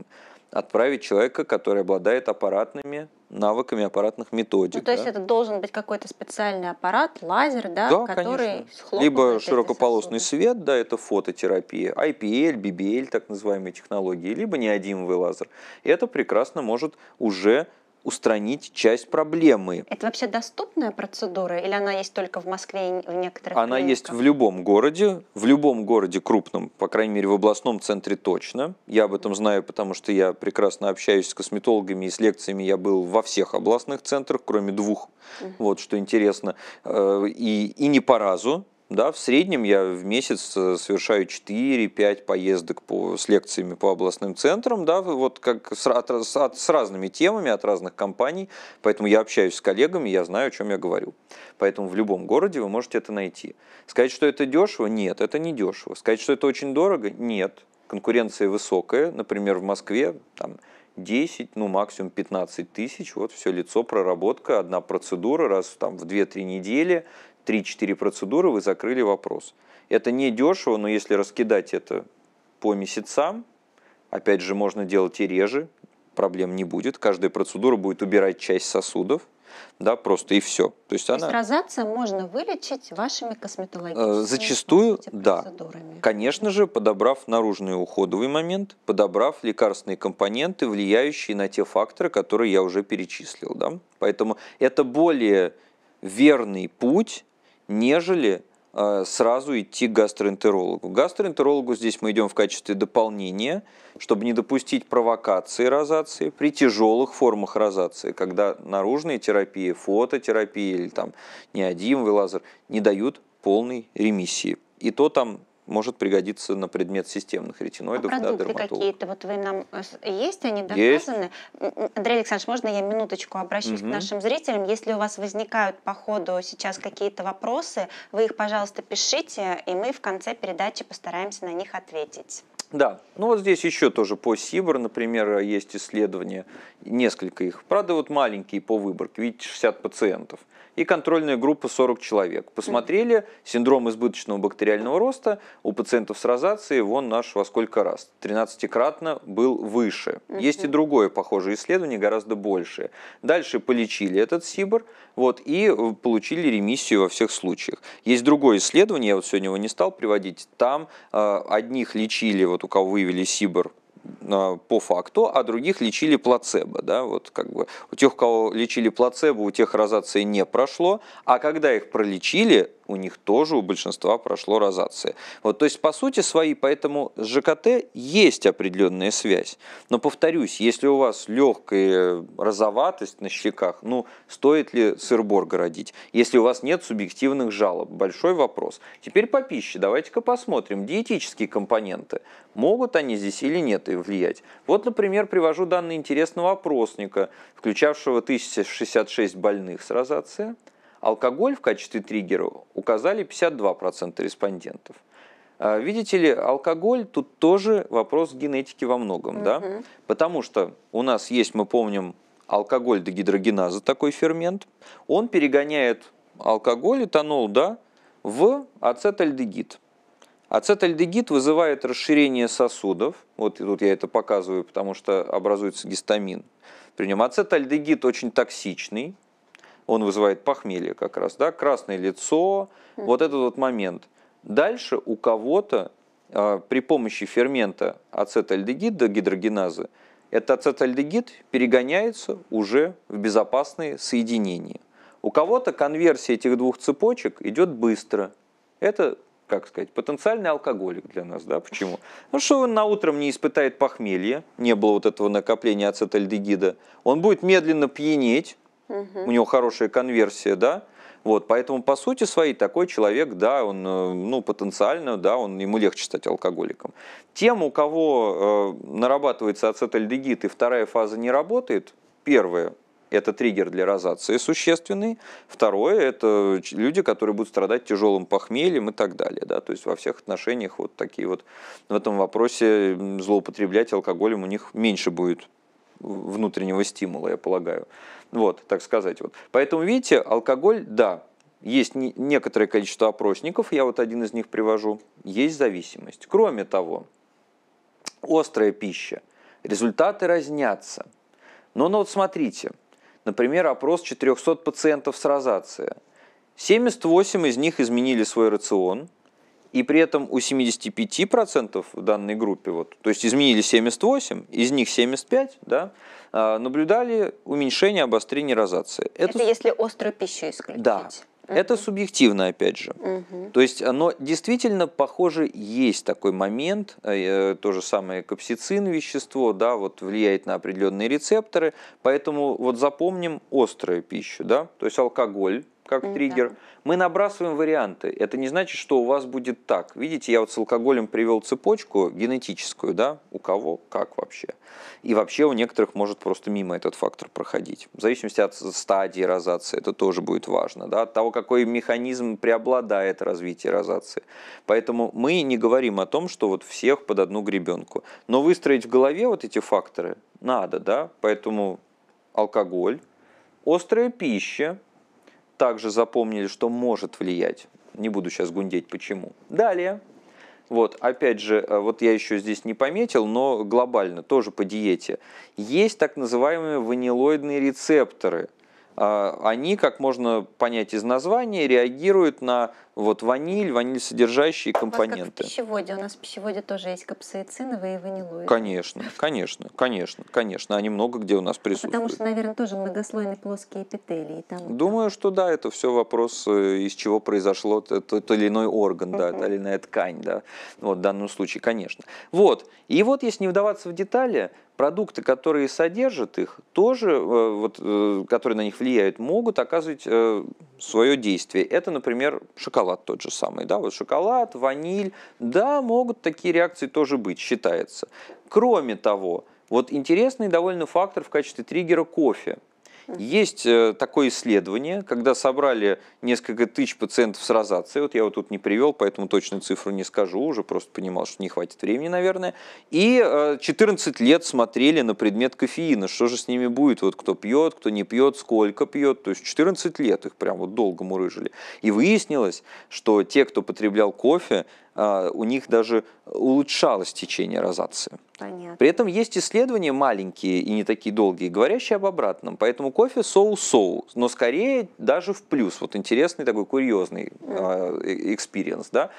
отправить человека, который обладает аппаратными навыками аппаратных методик. Ну, то да? есть это должен быть какой-то специальный аппарат, лазер, да, да который Либо широкополосный свет, да, это фототерапия, IPL, BBL, так называемые технологии, либо неодимовый лазер. И Это прекрасно может уже устранить часть проблемы. Это вообще доступная процедура или она есть только в Москве и в некоторых Она клиниках? есть в любом городе, в любом городе крупном, по крайней мере в областном центре точно. Я об этом знаю, потому что я прекрасно общаюсь с косметологами и с лекциями я был во всех областных центрах, кроме двух, uh-huh. вот что интересно, э, и, и не по разу, да, в среднем я в месяц э, совершаю 4-5 поездок по, с лекциями по областным центрам, да, вот как с, от, с, с разными темами от разных компаний, поэтому я общаюсь с коллегами, я знаю, о чем я говорю. Поэтому в любом городе вы можете это найти. Сказать, что это дешево? Нет, это не дешево. Сказать, что это очень дорого? Нет. Конкуренция высокая, например, в Москве там 10, ну максимум 15 тысяч, вот все лицо, проработка, одна процедура раз там в 2-3 недели, 3-4 процедуры вы закрыли вопрос. Это не дешево, но если раскидать это по месяцам, опять же, можно делать и реже, проблем не будет. Каждая процедура будет убирать часть сосудов, да, просто и все. То есть, То есть она... розация можно вылечить вашими косметологическими э, Зачастую, да. Конечно же, подобрав наружный уходовый момент, подобрав лекарственные компоненты, влияющие на те факторы, которые я уже перечислил. Да? Поэтому это более верный путь нежели э, сразу идти к гастроэнтерологу. К гастроэнтерологу здесь мы идем в качестве дополнения, чтобы не допустить провокации розации при тяжелых формах розации, когда наружные терапии, фототерапии или там неодимовый лазер не дают полной ремиссии. И то там может пригодиться на предмет системных а ретиноидов. А продукты да, какие-то, вот вы нам, э, есть они доказаны? Есть. Андрей Александрович, можно я минуточку обращусь угу. к нашим зрителям? Если у вас возникают по ходу сейчас какие-то вопросы, вы их, пожалуйста, пишите, и мы в конце передачи постараемся на них ответить. Да, ну вот здесь еще тоже по СИБР, например, есть исследования, несколько их, правда вот маленькие по выборке, видите, 60 пациентов, и контрольная группа 40 человек. Посмотрели синдром избыточного бактериального роста у пациентов с розацией, вон наш во сколько раз, 13-кратно был выше. Есть и другое похожее исследование, гораздо большее. Дальше полечили этот СИБР, вот, и получили ремиссию во всех случаях. Есть другое исследование, я вот сегодня его не стал приводить, там э, одних лечили вот вот у кого вывели Сибр а, по факту, а других лечили плацебо. Да? Вот как бы у тех, кого лечили плацебо, у тех розация не прошло, а когда их пролечили, у них тоже у большинства прошло розация. Вот, то есть, по сути своей, поэтому с ЖКТ есть определенная связь. Но, повторюсь, если у вас легкая розоватость на щеках, ну, стоит ли сырбор городить? Если у вас нет субъективных жалоб, большой вопрос. Теперь по пище. Давайте-ка посмотрим, диетические компоненты. Могут они здесь или нет и влиять? Вот, например, привожу данные интересного опросника, включавшего 1066 больных с розацией, алкоголь в качестве триггера указали 52% респондентов. А, видите ли, алкоголь тут тоже вопрос генетики во многом, угу. да? Потому что у нас есть, мы помним, алкоголь дегидрогеназа, такой фермент. Он перегоняет алкоголь, этанол, да, в ацетальдегид. Ацетальдегид вызывает расширение сосудов. Вот и тут я это показываю, потому что образуется гистамин. При нем ацетальдегид очень токсичный, он вызывает похмелье как раз, да, красное лицо, вот этот вот момент. Дальше у кого-то э, при помощи фермента ацетальдегида гидрогеназы этот ацетальдегид перегоняется уже в безопасные соединения. У кого-то конверсия этих двух цепочек идет быстро. Это как сказать, потенциальный алкоголик для нас, да, почему? Ну, что он на утром не испытает похмелье, не было вот этого накопления ацетальдегида, он будет медленно пьянеть, угу. у него хорошая конверсия, да, вот, поэтому, по сути своей, такой человек, да, он, э, ну, потенциально, да, он, ему легче стать алкоголиком. Тем, у кого э, нарабатывается ацетальдегид и вторая фаза не работает, первое, это триггер для розации существенный. Второе, это люди, которые будут страдать тяжелым похмельем и так далее. Да? То есть во всех отношениях вот такие вот в этом вопросе злоупотреблять алкоголем у них меньше будет внутреннего стимула, я полагаю вот, так сказать. Вот. Поэтому, видите, алкоголь, да, есть не, некоторое количество опросников, я вот один из них привожу, есть зависимость. Кроме того, острая пища, результаты разнятся. Но ну вот смотрите, например, опрос 400 пациентов с розацией. 78 из них изменили свой рацион, и при этом у 75% в данной группе, вот, то есть изменили 78, из них 75, да, а, наблюдали уменьшение обострения розации. Это, Это если острую пищу исключить. Да. Угу. Это субъективно, опять же. Угу. То есть, оно действительно, похоже, есть такой момент, э, э, то же самое капсицин вещество, да, вот влияет на определенные рецепторы, поэтому вот запомним острую пищу, да, то есть алкоголь, как триггер. Да. Мы набрасываем варианты. Это не значит, что у вас будет так. Видите, я вот с алкоголем привел цепочку генетическую, да, у кого, как вообще. И вообще у некоторых может просто мимо этот фактор проходить. В зависимости от стадии розации, это тоже будет важно, да, от того, какой механизм преобладает развитие розации. Поэтому мы не говорим о том, что вот всех под одну гребенку. Но выстроить в голове вот эти факторы надо, да, поэтому алкоголь, острая пища, также запомнили, что может влиять. Не буду сейчас гундеть, почему. Далее. Вот, опять же, э, вот я еще здесь не пометил, но глобально, тоже по диете. Есть так называемые ванилоидные рецепторы – а, они, как можно понять из названия, реагируют на вот ваниль, ваниль содержащие компоненты. А у вас как в пищеводе, у нас в пищеводе тоже есть капсаициновые и ванилоиды. Конечно, конечно, конечно, конечно, они много где у нас ну, присутствуют. Потому что, наверное, тоже многослойные плоские эпителии. Там, Думаю, что да, это все вопрос, э, из чего произошло тот или иной орган, да, та или иная ткань, да, вот в данном случае, конечно. Вот, и вот если не вдаваться в детали, продукты, которые содержат их, тоже, э, вот, э, которые на них влияют, могут оказывать э, свое действие. Это, например, шоколад тот же самый. Да? Вот шоколад, ваниль, да, могут такие реакции тоже быть, считается. Кроме того, вот интересный довольно фактор в качестве триггера кофе – есть э, такое исследование, когда собрали несколько тысяч пациентов с розацией, вот я вот тут не привел, поэтому точную цифру не скажу, уже просто понимал, что не хватит времени, наверное, и 14 э, лет смотрели на предмет кофеина, что же с ними будет, вот кто пьет, кто не пьет, сколько пьет, то есть 14 лет их прям вот долго мурыжили. И выяснилось, что те, кто потреблял кофе, а, у них даже улучшалось течение розации. Понятно. При этом есть исследования маленькие и не такие долгие, говорящие об обратном. Поэтому кофе соу-соу, но скорее даже в плюс. Вот интересный такой курьезный а, э, экспириенс, да.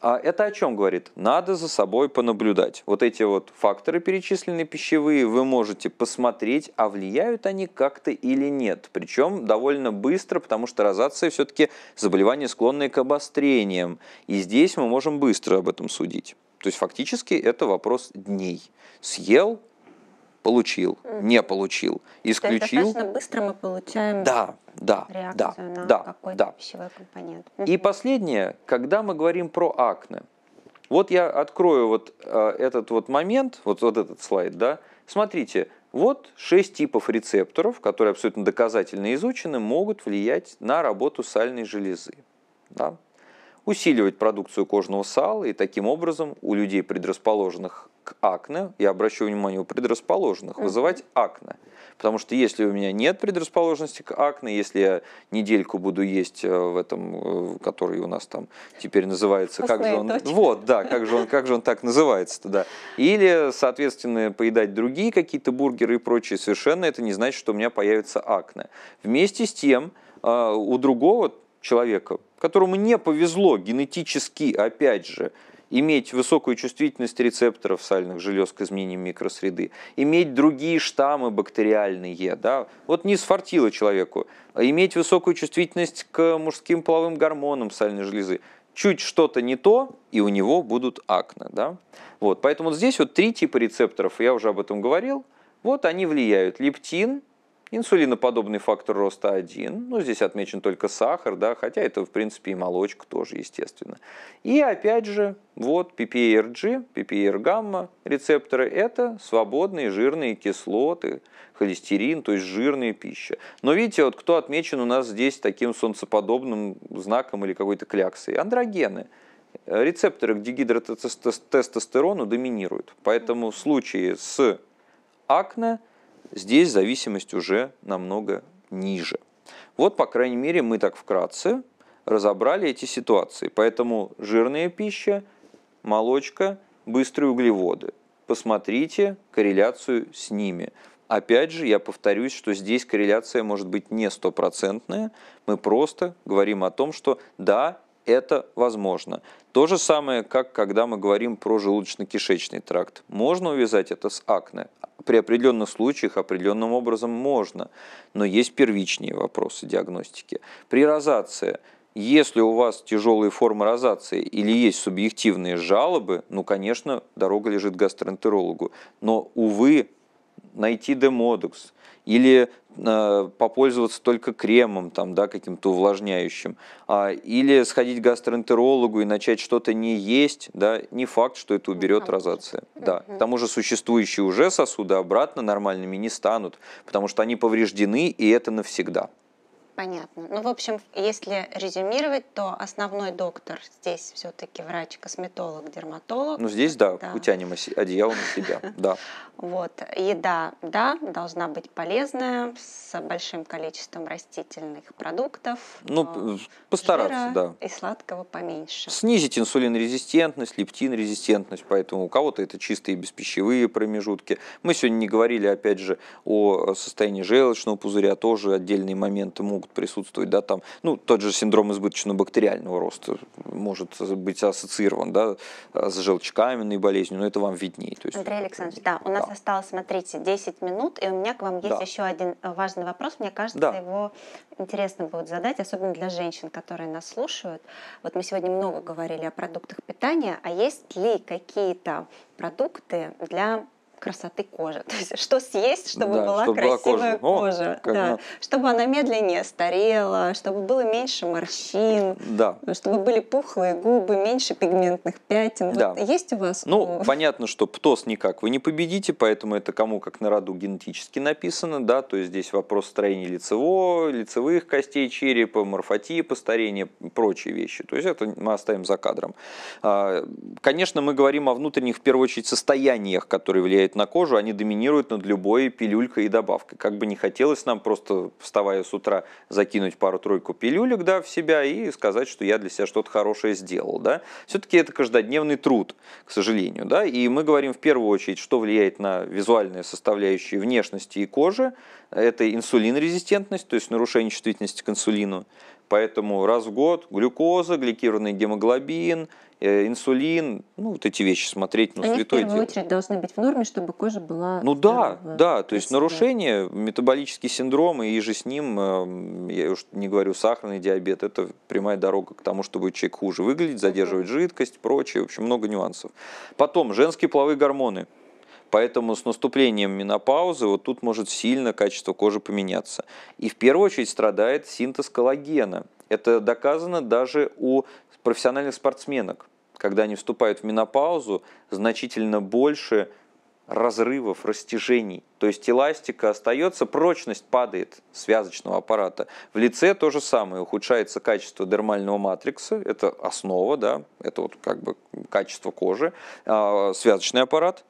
А Это о чем говорит? Надо за собой понаблюдать. Вот эти вот факторы перечисленные пищевые вы можете посмотреть, а влияют они как-то или нет. Причем довольно быстро, потому что розация все-таки заболевание, склонное к обострениям. И здесь мы можем быстро об этом судить. То есть фактически это вопрос дней. Съел, получил, mm. не получил, исключил. То есть быстро мы получаем да, да, реакцию да, на да, какой-то да. пищевой компонент. И последнее, когда мы говорим про акне. Вот я открою вот э, этот вот момент, вот, вот этот слайд, да. Смотрите, вот шесть типов рецепторов, которые абсолютно доказательно изучены, могут влиять на работу сальной железы. Да? Усиливать продукцию кожного сала и таким образом у людей, предрасположенных к акне, я обращу внимание у предрасположенных, вызывать акне. Потому что если у меня нет предрасположенности к акне, если я недельку буду есть э, в этом, э, который у нас там теперь называется, как же он, вот, да, как же он, как же он так называется да. Или, соответственно, поедать другие какие-то бургеры и прочее, совершенно это не значит, что у меня появится акне. Вместе с тем, э, у другого человека, которому не повезло генетически, опять же, иметь высокую чувствительность рецепторов сальных желез к изменениям микросреды, иметь другие штаммы бактериальные, да, вот не сфартило человеку, а иметь высокую чувствительность к мужским половым гормонам сальной железы, чуть что-то не то, и у него будут акне. Да? Вот, поэтому вот здесь вот три типа рецепторов, я уже об этом говорил, вот они влияют. Лептин, Инсулиноподобный фактор роста 1, ну здесь отмечен только сахар, да, хотя это в принципе и молочка тоже, естественно. И опять же, вот PPARG, e PPAR-гамма e рецепторы – это свободные жирные кислоты, холестерин, то есть жирная пища. Но видите, вот кто отмечен у нас здесь таким солнцеподобным знаком или какой-то кляксой? Андрогены рецепторы к дегидротестостерону доминируют. Поэтому в случае с акне – Здесь зависимость уже намного ниже. Вот, по крайней мере, мы так вкратце разобрали эти ситуации. Поэтому жирная пища, молочка, быстрые углеводы. Посмотрите корреляцию с ними. Опять же, я повторюсь, что здесь корреляция может быть не стопроцентная. Мы просто говорим о том, что да, это возможно. То же самое, как когда мы говорим про желудочно-кишечный тракт. Можно увязать это с акне? При определенных случаях определенным образом можно, но есть первичные вопросы диагностики. При розации если у вас тяжелые формы розации или есть субъективные жалобы, ну, конечно, дорога лежит гастроэнтерологу. Но, увы, найти демодекс или э, попользоваться только кремом там, да, каким-то увлажняющим, а, или сходить к гастроэнтерологу и начать что-то не есть, да, не факт, что это уберет ну, розация. Да. К тому же существующие уже сосуды обратно нормальными не станут, потому что они повреждены, и это навсегда понятно. Ну, в общем, если резюмировать, то основной доктор здесь все-таки врач-косметолог, дерматолог. Ну, здесь, да, да. утянем одеяло на себя, да. Вот, еда, да, должна быть полезная, с большим количеством растительных продуктов. Ну, э, постараться, да. и сладкого поменьше. Снизить инсулинорезистентность, лептинрезистентность, поэтому у кого-то это чистые беспищевые промежутки. Мы сегодня не говорили, опять же, о э, состоянии желчного пузыря, тоже отдельные моменты могут могут присутствовать, да, там, ну, тот же синдром избыточного бактериального роста может быть ассоциирован, да, с желчекаменной болезнью, но это вам виднее. То есть... Андрей Александрович, да, у нас да. осталось, смотрите, 10 минут, и у меня к вам есть да. еще один важный вопрос, мне кажется, да. его интересно будет задать, особенно для женщин, которые нас слушают. Вот мы сегодня много говорили о продуктах питания, а есть ли какие-то продукты для красоты кожи. То есть, что съесть, чтобы да, была чтобы красивая была кожа, ну, кожа. О, да. чтобы она медленнее старела, чтобы было меньше морщин, да. чтобы были пухлые губы, меньше пигментных пятен. Да. Вот есть у вас? Ну, понятно, что ПТОС никак вы не победите, поэтому это кому как на роду генетически написано, да, то есть здесь вопрос строения лицевого, лицевых костей черепа, морфотипа, старения, прочие вещи. То есть это мы оставим за кадром. А, конечно, мы говорим о внутренних, в первую очередь, состояниях, которые влияют влияет на кожу, они доминируют над любой пилюлькой и добавкой. Как бы не хотелось нам просто, вставая с утра, закинуть пару-тройку пилюлек да, в себя и сказать, что я для себя что-то хорошее сделал. Да? Все-таки это каждодневный труд, к сожалению. Да? И мы говорим в первую очередь, что влияет на визуальные составляющие внешности и кожи. Это инсулинрезистентность, то есть нарушение чувствительности к инсулину. Поэтому раз в год глюкоза, гликированный гемоглобин – Э, инсулин, ну, вот эти вещи смотреть, ну, Они святое в первую дело. очередь должны быть в норме, чтобы кожа была... Ну да, здорова, да, то есть нарушение, метаболический синдром и же с ним, э, я уж не говорю сахарный диабет, это прямая дорога к тому, чтобы человек хуже выглядеть, задерживать жидкость, прочее, в общем, много нюансов. Потом, женские половые гормоны. Поэтому с наступлением менопаузы вот тут может сильно качество кожи поменяться. И в первую очередь страдает синтез коллагена – это доказано даже у профессиональных спортсменок. Когда они вступают в менопаузу, значительно больше разрывов, растяжений. То есть эластика остается, прочность падает связочного аппарата. В лице то же самое, ухудшается качество дермального матрикса, это основа, да, это вот как бы качество кожи, а, связочный аппарат,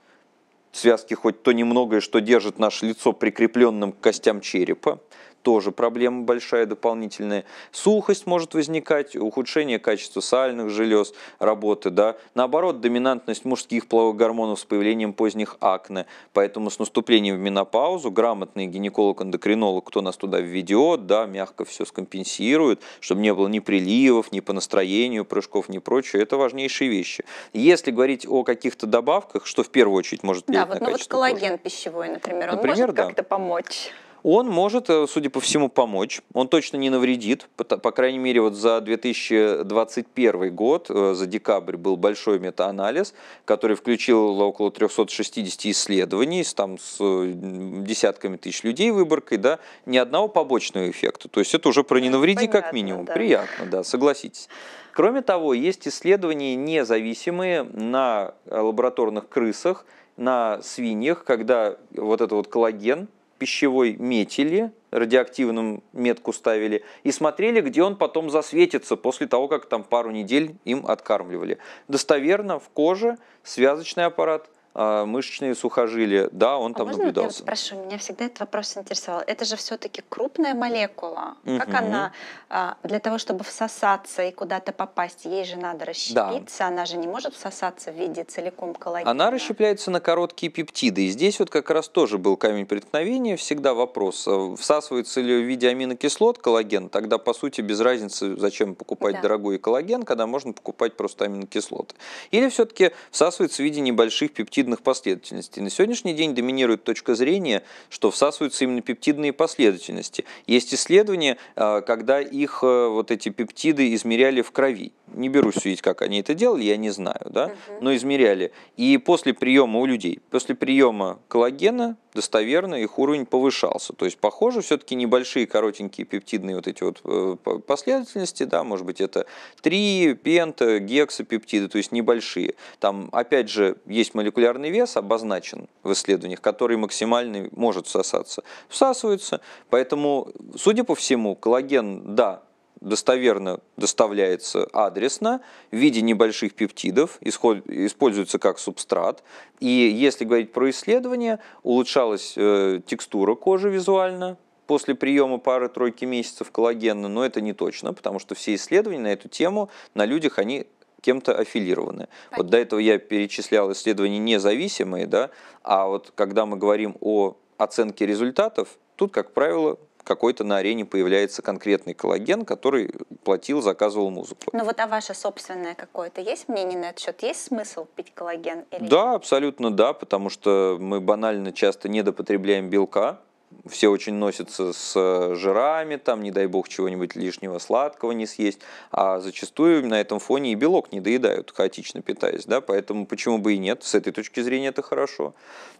связки хоть то немногое, что держит наше лицо прикрепленным к костям черепа тоже проблема большая дополнительная. Сухость может возникать, ухудшение качества сальных желез работы, да. Наоборот, доминантность мужских половых гормонов с появлением поздних акне. Поэтому с наступлением в менопаузу грамотный гинеколог-эндокринолог, кто нас туда введет, да, мягко все скомпенсирует, чтобы не было ни приливов, ни по настроению прыжков, ни прочее. Это важнейшие вещи. Если говорить о каких-то добавках, что в первую очередь может влиять да, вот, на ну качество вот коллаген кожи. пищевой, например, он например, может да. как-то помочь? он может, э, судя по всему, помочь. Он точно не навредит. По, по крайней мере, вот за 2021 год, э, за декабрь был большой метаанализ, который включил около 360 исследований с, там, с э, десятками тысяч людей выборкой, да, ни одного побочного эффекта. То есть это уже про не навреди Понятно, как минимум. Да. Приятно, да, согласитесь. Кроме того, есть исследования независимые на лабораторных крысах, на свиньях, когда вот этот вот коллаген, пищевой метили, радиоактивным метку ставили, и смотрели, где он потом засветится после того, как там пару недель им откармливали. Достоверно в коже связочный аппарат а, мышечные сухожилия. Да, он а там можно наблюдался. Я вот спрошу, меня всегда этот вопрос интересовал. Это же все-таки крупная молекула. Угу. Как она а, для того, чтобы всосаться и куда-то попасть, ей же надо расщепиться. Да. Она же не может всосаться в виде целиком коллагена. Она расщепляется на короткие пептиды. И здесь вот как раз тоже был камень преткновения. Всегда вопрос, э, всасывается ли в виде аминокислот коллаген, тогда по сути без разницы, зачем покупать да. дорогой коллаген, когда можно покупать просто аминокислоты. Или все-таки всасывается в виде небольших пептидов пептидных последовательностей. На сегодняшний день доминирует точка зрения, что всасываются именно пептидные последовательности. Есть исследования, э, когда их э, вот эти пептиды измеряли в крови. Не берусь судить, как они это делали, я не знаю, да, но измеряли. И после приема у людей, после приема коллагена достоверно их уровень повышался. То есть, похоже, все-таки небольшие коротенькие пептидные вот эти вот э, последовательности, да, может быть, это три пента, гексапептиды, то есть небольшие. Там, опять же, есть молекулярные молекулярный вес обозначен в исследованиях, который максимальный может всосаться. Всасывается, поэтому, судя по всему, коллаген, да, достоверно доставляется адресно в виде небольших пептидов, исход, используется как субстрат. И если говорить про исследования, улучшалась э, текстура кожи визуально, после приема пары-тройки месяцев коллагена, но это не точно, потому что все исследования на эту тему на людях, они кем-то аффилированы. Понятно. Вот до этого я перечислял исследования независимые, да, а вот когда мы говорим о оценке результатов, тут, как правило, какой-то на арене появляется конкретный коллаген, который платил, заказывал музыку. Ну вот а ваше собственное какое-то есть мнение на этот счет? Есть смысл пить коллаген? Или... Да, абсолютно да, потому что мы банально часто недопотребляем белка, все очень носятся с э, жирами, там, не дай бог, чего-нибудь лишнего сладкого не съесть, а зачастую на этом фоне и белок не доедают, хаотично питаясь, да, поэтому почему бы и нет, с этой точки зрения это хорошо.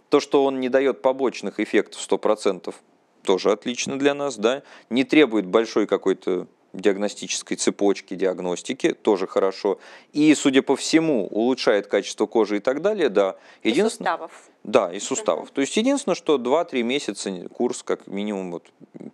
То, что он не дает побочных эффектов 100%, тоже отлично для нас, да, не требует большой какой-то диагностической цепочки диагностики, тоже хорошо. И, судя по всему, улучшает качество кожи и так далее, да. Единственное, и суставов. Да, и суставов. То есть единственное, что 2-3 месяца курс как минимум вот,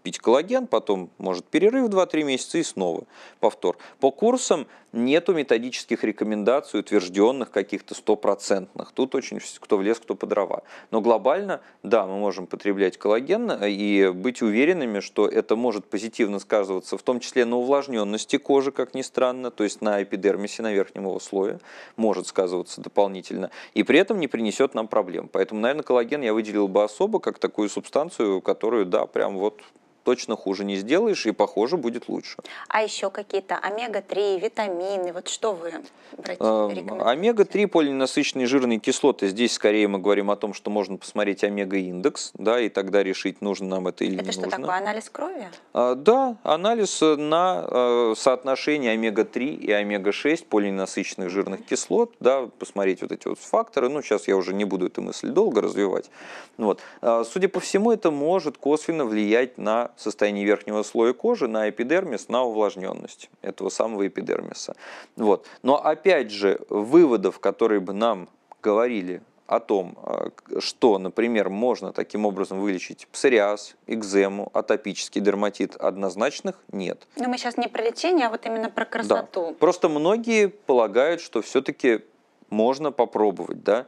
пить коллаген, потом может перерыв 2-3 месяца и снова повтор. По курсам нету методических рекомендаций, утвержденных каких-то стопроцентных. Тут очень кто в лес, кто по дрова. Но глобально, да, мы можем потреблять коллаген э, и быть уверенными, что это может позитивно сказываться, в том числе на увлажненности кожи, как ни странно, то есть на эпидермисе, на верхнем его слое, может сказываться дополнительно. И при этом не принесет нам проблем. Поэтому, наверное, коллаген я выделил бы особо как такую субстанцию, которую, да, прям вот точно хуже не сделаешь, и, похоже, будет лучше. А еще какие-то омега-3, витамины, вот что вы эм, рекомендуете? Омега-3, полиненасыщенные жирные кислоты, здесь скорее мы говорим о том, что можно посмотреть омега-индекс, да, и тогда решить, нужно нам это или это не нужно. Это что такое, анализ крови? А, да, анализ на э, соотношение омега-3 и омега-6 полиненасыщенных жирных кислот, да, посмотреть вот эти вот факторы, ну, сейчас я уже не буду эту мысль долго развивать, вот. А, судя по всему, это может косвенно влиять на состояние верхнего слоя кожи, на эпидермис, на увлажненность этого самого эпидермиса. Вот. Но опять же, выводов, которые бы нам говорили о том, э, что, например, можно таким образом вылечить псориаз, экзему, атопический дерматит, однозначных нет. Но мы сейчас не про лечение, а вот именно про красоту. Да. Просто многие полагают, что все-таки можно попробовать, да.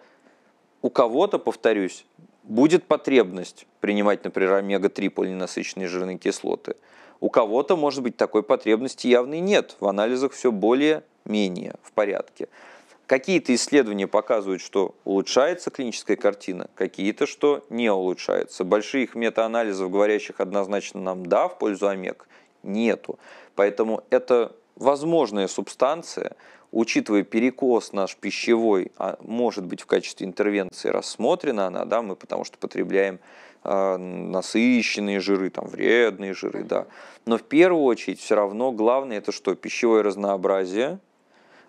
У кого-то, повторюсь, будет потребность принимать, например, омега-3 полиненасыщенные жирные кислоты. У кого-то, может быть, такой потребности явной нет. В анализах все более-менее в порядке. Какие-то исследования показывают, что улучшается клиническая картина, какие-то, что не улучшается. Больших метаанализов, говорящих однозначно нам «да» в пользу омег, нету. Поэтому это возможная субстанция, учитывая перекос наш пищевой, а может быть в качестве интервенции рассмотрена она, да, мы потому что потребляем э, насыщенные жиры, там, вредные жиры, да. Но в первую очередь все равно главное это что? Пищевое разнообразие,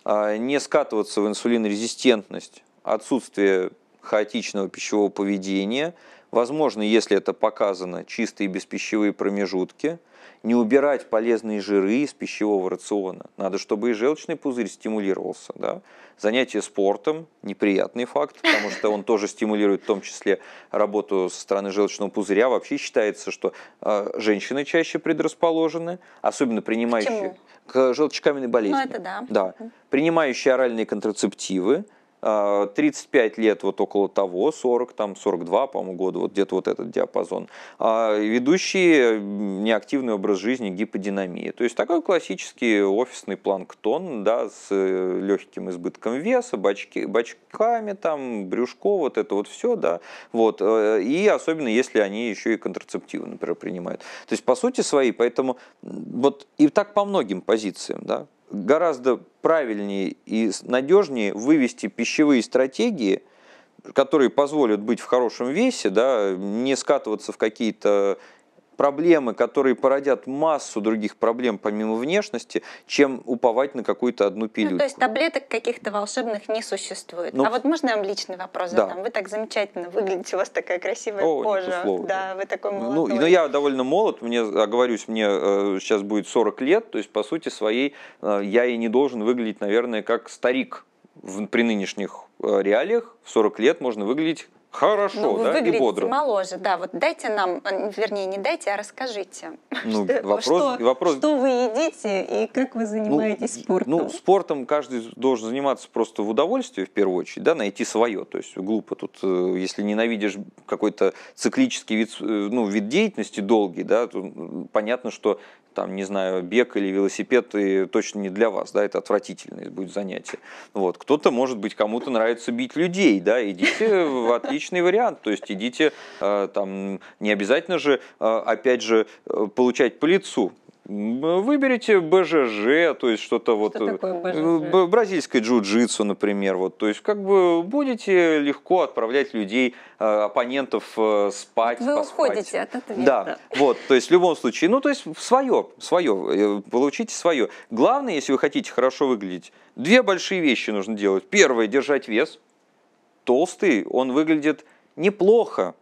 э, не скатываться в инсулинорезистентность, отсутствие хаотичного пищевого поведения – Возможно, если это показано, чистые беспищевые промежутки, не убирать полезные жиры из пищевого рациона. Надо, чтобы и желчный пузырь стимулировался. Да? Занятие спортом – неприятный факт, потому что он тоже стимулирует в том числе работу со стороны желчного пузыря. Вообще считается, что а, женщины чаще предрасположены, особенно принимающие к, к желчекаменной болезни. Ну, это да. да. Принимающие оральные контрацептивы, 35 а, лет, вот около того, 40, там 42, по-моему, года, вот где-то вот этот диапазон. А ведущие неактивный образ жизни, гиподинамия. То есть такой классический офисный планктон, да, с э, легким избытком веса, бачки, бачками, там, брюшко, вот это вот все, да, вот. Э, и особенно, если они еще и контрацептивы, например, принимают. То есть, по сути свои поэтому вот и так по многим позициям, да, гораздо правильнее и надежнее вывести пищевые стратегии, которые позволят быть в хорошем весе, да, не скатываться в какие-то проблемы, которые породят массу других проблем помимо внешности, чем уповать на какую-то одну пилюльку. Ну, то есть таблеток каких-то волшебных не существует. Ну, а вот можно я вам личный вопрос да. Вы так замечательно выглядите, у вас такая красивая О, кожа. Да, вы такой ну, молодой. Ну, ну, я довольно молод, мне, оговорюсь, мне э, сейчас будет 40 лет, то есть, по сути своей, э, я и не должен выглядеть, наверное, как старик в, при нынешних э, реалиях в 40 лет можно выглядеть Хорошо, ну, вы да, и бодро. моложе, да. Вот дайте нам, э, вернее, не дайте, а расскажите, ну, что, вопрос, что, вопрос... что вы едите и как вы ну, занимаетесь ну, спортом. Ну, спортом каждый должен заниматься просто в удовольствии, в первую очередь, да, найти свое. То есть глупо тут, э, если ненавидишь какой-то циклический вид, э, ну, вид деятельности долгий, да, то понятно, что там, не знаю, бег или велосипед и точно не для вас, да, это отвратительное будет занятие. Вот, кто-то, может быть, кому-то нравится бить людей, да, идите в отличие различный вариант. То есть идите, э, там, не обязательно же, э, опять же, э, получать по лицу. Выберите БЖЖ, то есть что-то вот что бразильское джиу-джитсу, например, вот, то есть как бы будете легко отправлять людей, оппонентов спать. Вы поспать. уходите от ответа. Да, вот, то есть в любом случае, ну то есть свое, свое, получите свое. Главное, если вы хотите хорошо выглядеть, две большие вещи нужно делать. Первое, держать вес, толстый, он выглядит неплохо.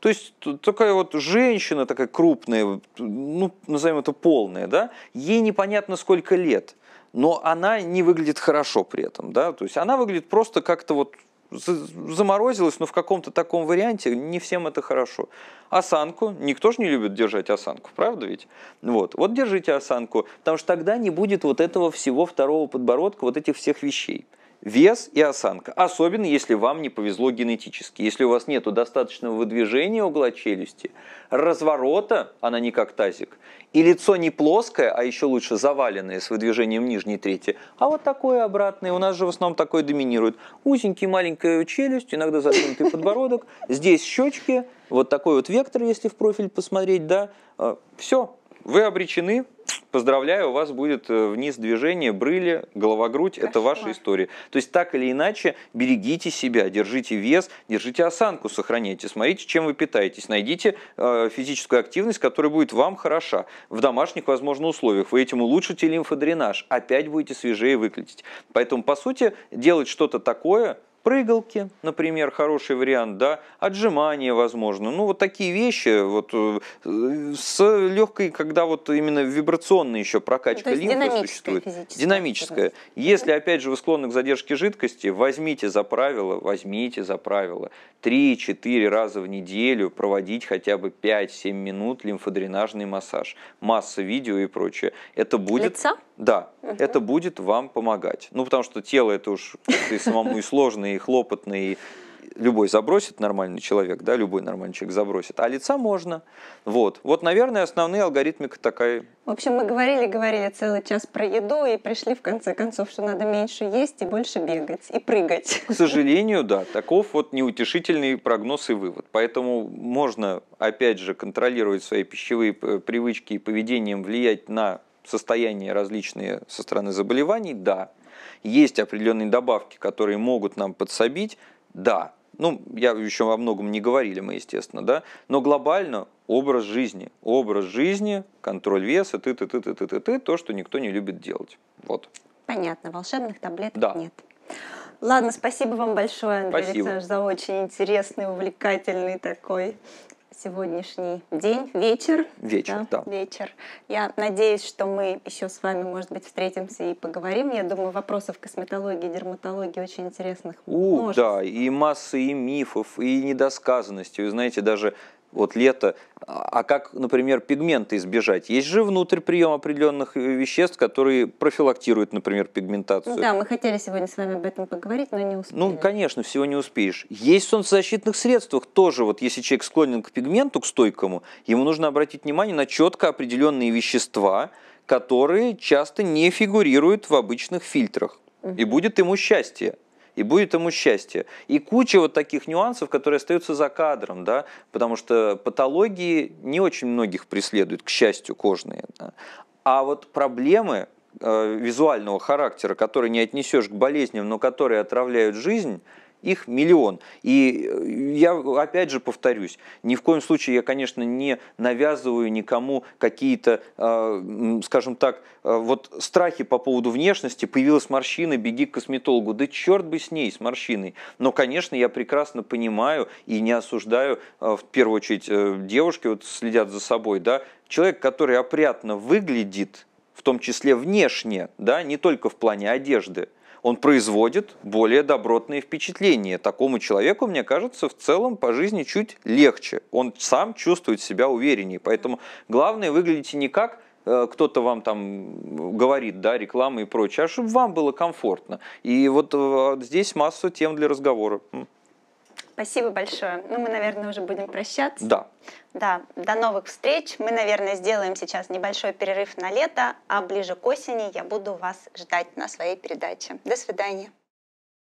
То есть такая вот женщина такая крупная, ну, назовем это полная, да, ей непонятно сколько лет, но она не выглядит хорошо при этом, да, то есть она выглядит просто как-то вот заморозилась, но в каком-то таком варианте не всем это хорошо. Осанку, никто же не любит держать осанку, правда ведь? Вот, вот держите осанку, потому что тогда не будет вот этого всего второго подбородка, вот этих всех вещей вес и осанка. Особенно, если вам не повезло генетически. Если у вас нет достаточного выдвижения угла челюсти, разворота, она не как тазик, и лицо не плоское, а еще лучше заваленное с выдвижением нижней трети, а вот такое обратное, у нас же в основном такое доминирует. Узенький, маленькая челюсть, иногда заткнутый подбородок, здесь щечки, вот такой вот вектор, если в профиль посмотреть, да, э, все, вы обречены, поздравляю, у вас будет э, вниз движение, брыли, головогрудь, Кошмар. это ваша история. То есть так или иначе, берегите себя, держите вес, держите осанку, сохраняйте, смотрите, чем вы питаетесь, найдите э, физическую активность, которая будет вам хороша. В домашних, возможно, условиях вы этим улучшите лимфодренаж, опять будете свежее выглядеть. Поэтому, по сути, делать что-то такое – Прыгалки, например, хороший вариант, да, отжимания, возможно. Ну, вот такие вещи, вот э, с легкой, когда вот именно вибрационная еще прокачка ну, лимфа существует. Динамическая. Просто. Если, опять же, вы склонны к задержке жидкости, возьмите за правило, возьмите за правило 3-4 раза в неделю проводить хотя бы 5-7 минут лимфодренажный массаж. Масса видео и прочее. Это будет... Лица? Да, угу. это будет вам помогать. Ну, потому что тело это уж и самому и сложно, и хлопотно, и любой забросит нормальный человек, да, любой нормальный человек забросит, а лица можно. Вот, вот, наверное, основные алгоритмика такая. В общем, мы говорили, говорили целый час про еду и пришли в конце концов, что надо меньше есть и больше бегать и прыгать. К сожалению, да, таков вот неутешительный прогноз и вывод. Поэтому можно, опять же, контролировать свои пищевые э, привычки и поведением влиять на состояния различные со стороны заболеваний, да. Есть определенные добавки, которые могут нам подсобить, да. Ну, я еще о многом не говорили мы, естественно, да. Но глобально образ жизни. Образ жизни, контроль веса, ты ты ты ты ты ты ты то, что никто не любит делать. Вот. Понятно, волшебных таблеток да. нет. Ладно, спасибо вам большое, Андрей спасибо. Александрович, за очень интересный, увлекательный такой сегодняшний день, вечер. Вечер, да, да. Вечер. Я надеюсь, что мы еще с вами, может быть, встретимся и поговорим. Я думаю, вопросов косметологии, дерматологии очень интересных. У, да, и массы и мифов, и недосказанностей. Вы знаете, даже вот лето, А как, например, пигменты избежать? Есть же внутрь прием определенных э, веществ, которые профилактируют, например, пигментацию. Ну да, мы хотели сегодня с вами об этом поговорить, но не успели. Ну, конечно, всего не успеешь. Есть в солнцезащитных средствах тоже, вот если человек склонен к пигменту, к стойкому, ему нужно обратить внимание на четко определенные вещества, которые часто не фигурируют в обычных фильтрах. Угу. И будет ему счастье и будет ему счастье. И куча вот таких нюансов, которые остаются за кадром, да, потому что патологии не очень многих преследуют, к счастью, кожные. Да. А вот проблемы э, визуального характера, которые не отнесешь к болезням, но которые отравляют жизнь – их миллион. И э, я опять же повторюсь, ни в коем случае я, конечно, не навязываю никому какие-то, э, скажем так, э, вот страхи по поводу внешности. Появилась морщина, беги к косметологу. Да черт бы с ней, с морщиной. Но, конечно, я прекрасно понимаю и не осуждаю, в первую очередь, девушки вот следят за собой, да, человек, который опрятно выглядит, в том числе внешне, да, не только в плане одежды, он производит более добротные впечатления. Такому человеку, мне кажется, в целом по жизни чуть легче. Он сам чувствует себя увереннее. Поэтому главное, выглядите не как э, кто-то вам там говорит, да, реклама и прочее, а чтобы вам было комфортно. И вот э, здесь масса тем для разговора. Спасибо большое. Ну, мы, наверное, уже будем прощаться. Да. Да, до новых встреч. Мы, наверное, сделаем сейчас небольшой перерыв на лето, а ближе к осени я буду вас ждать на своей передаче. До свидания.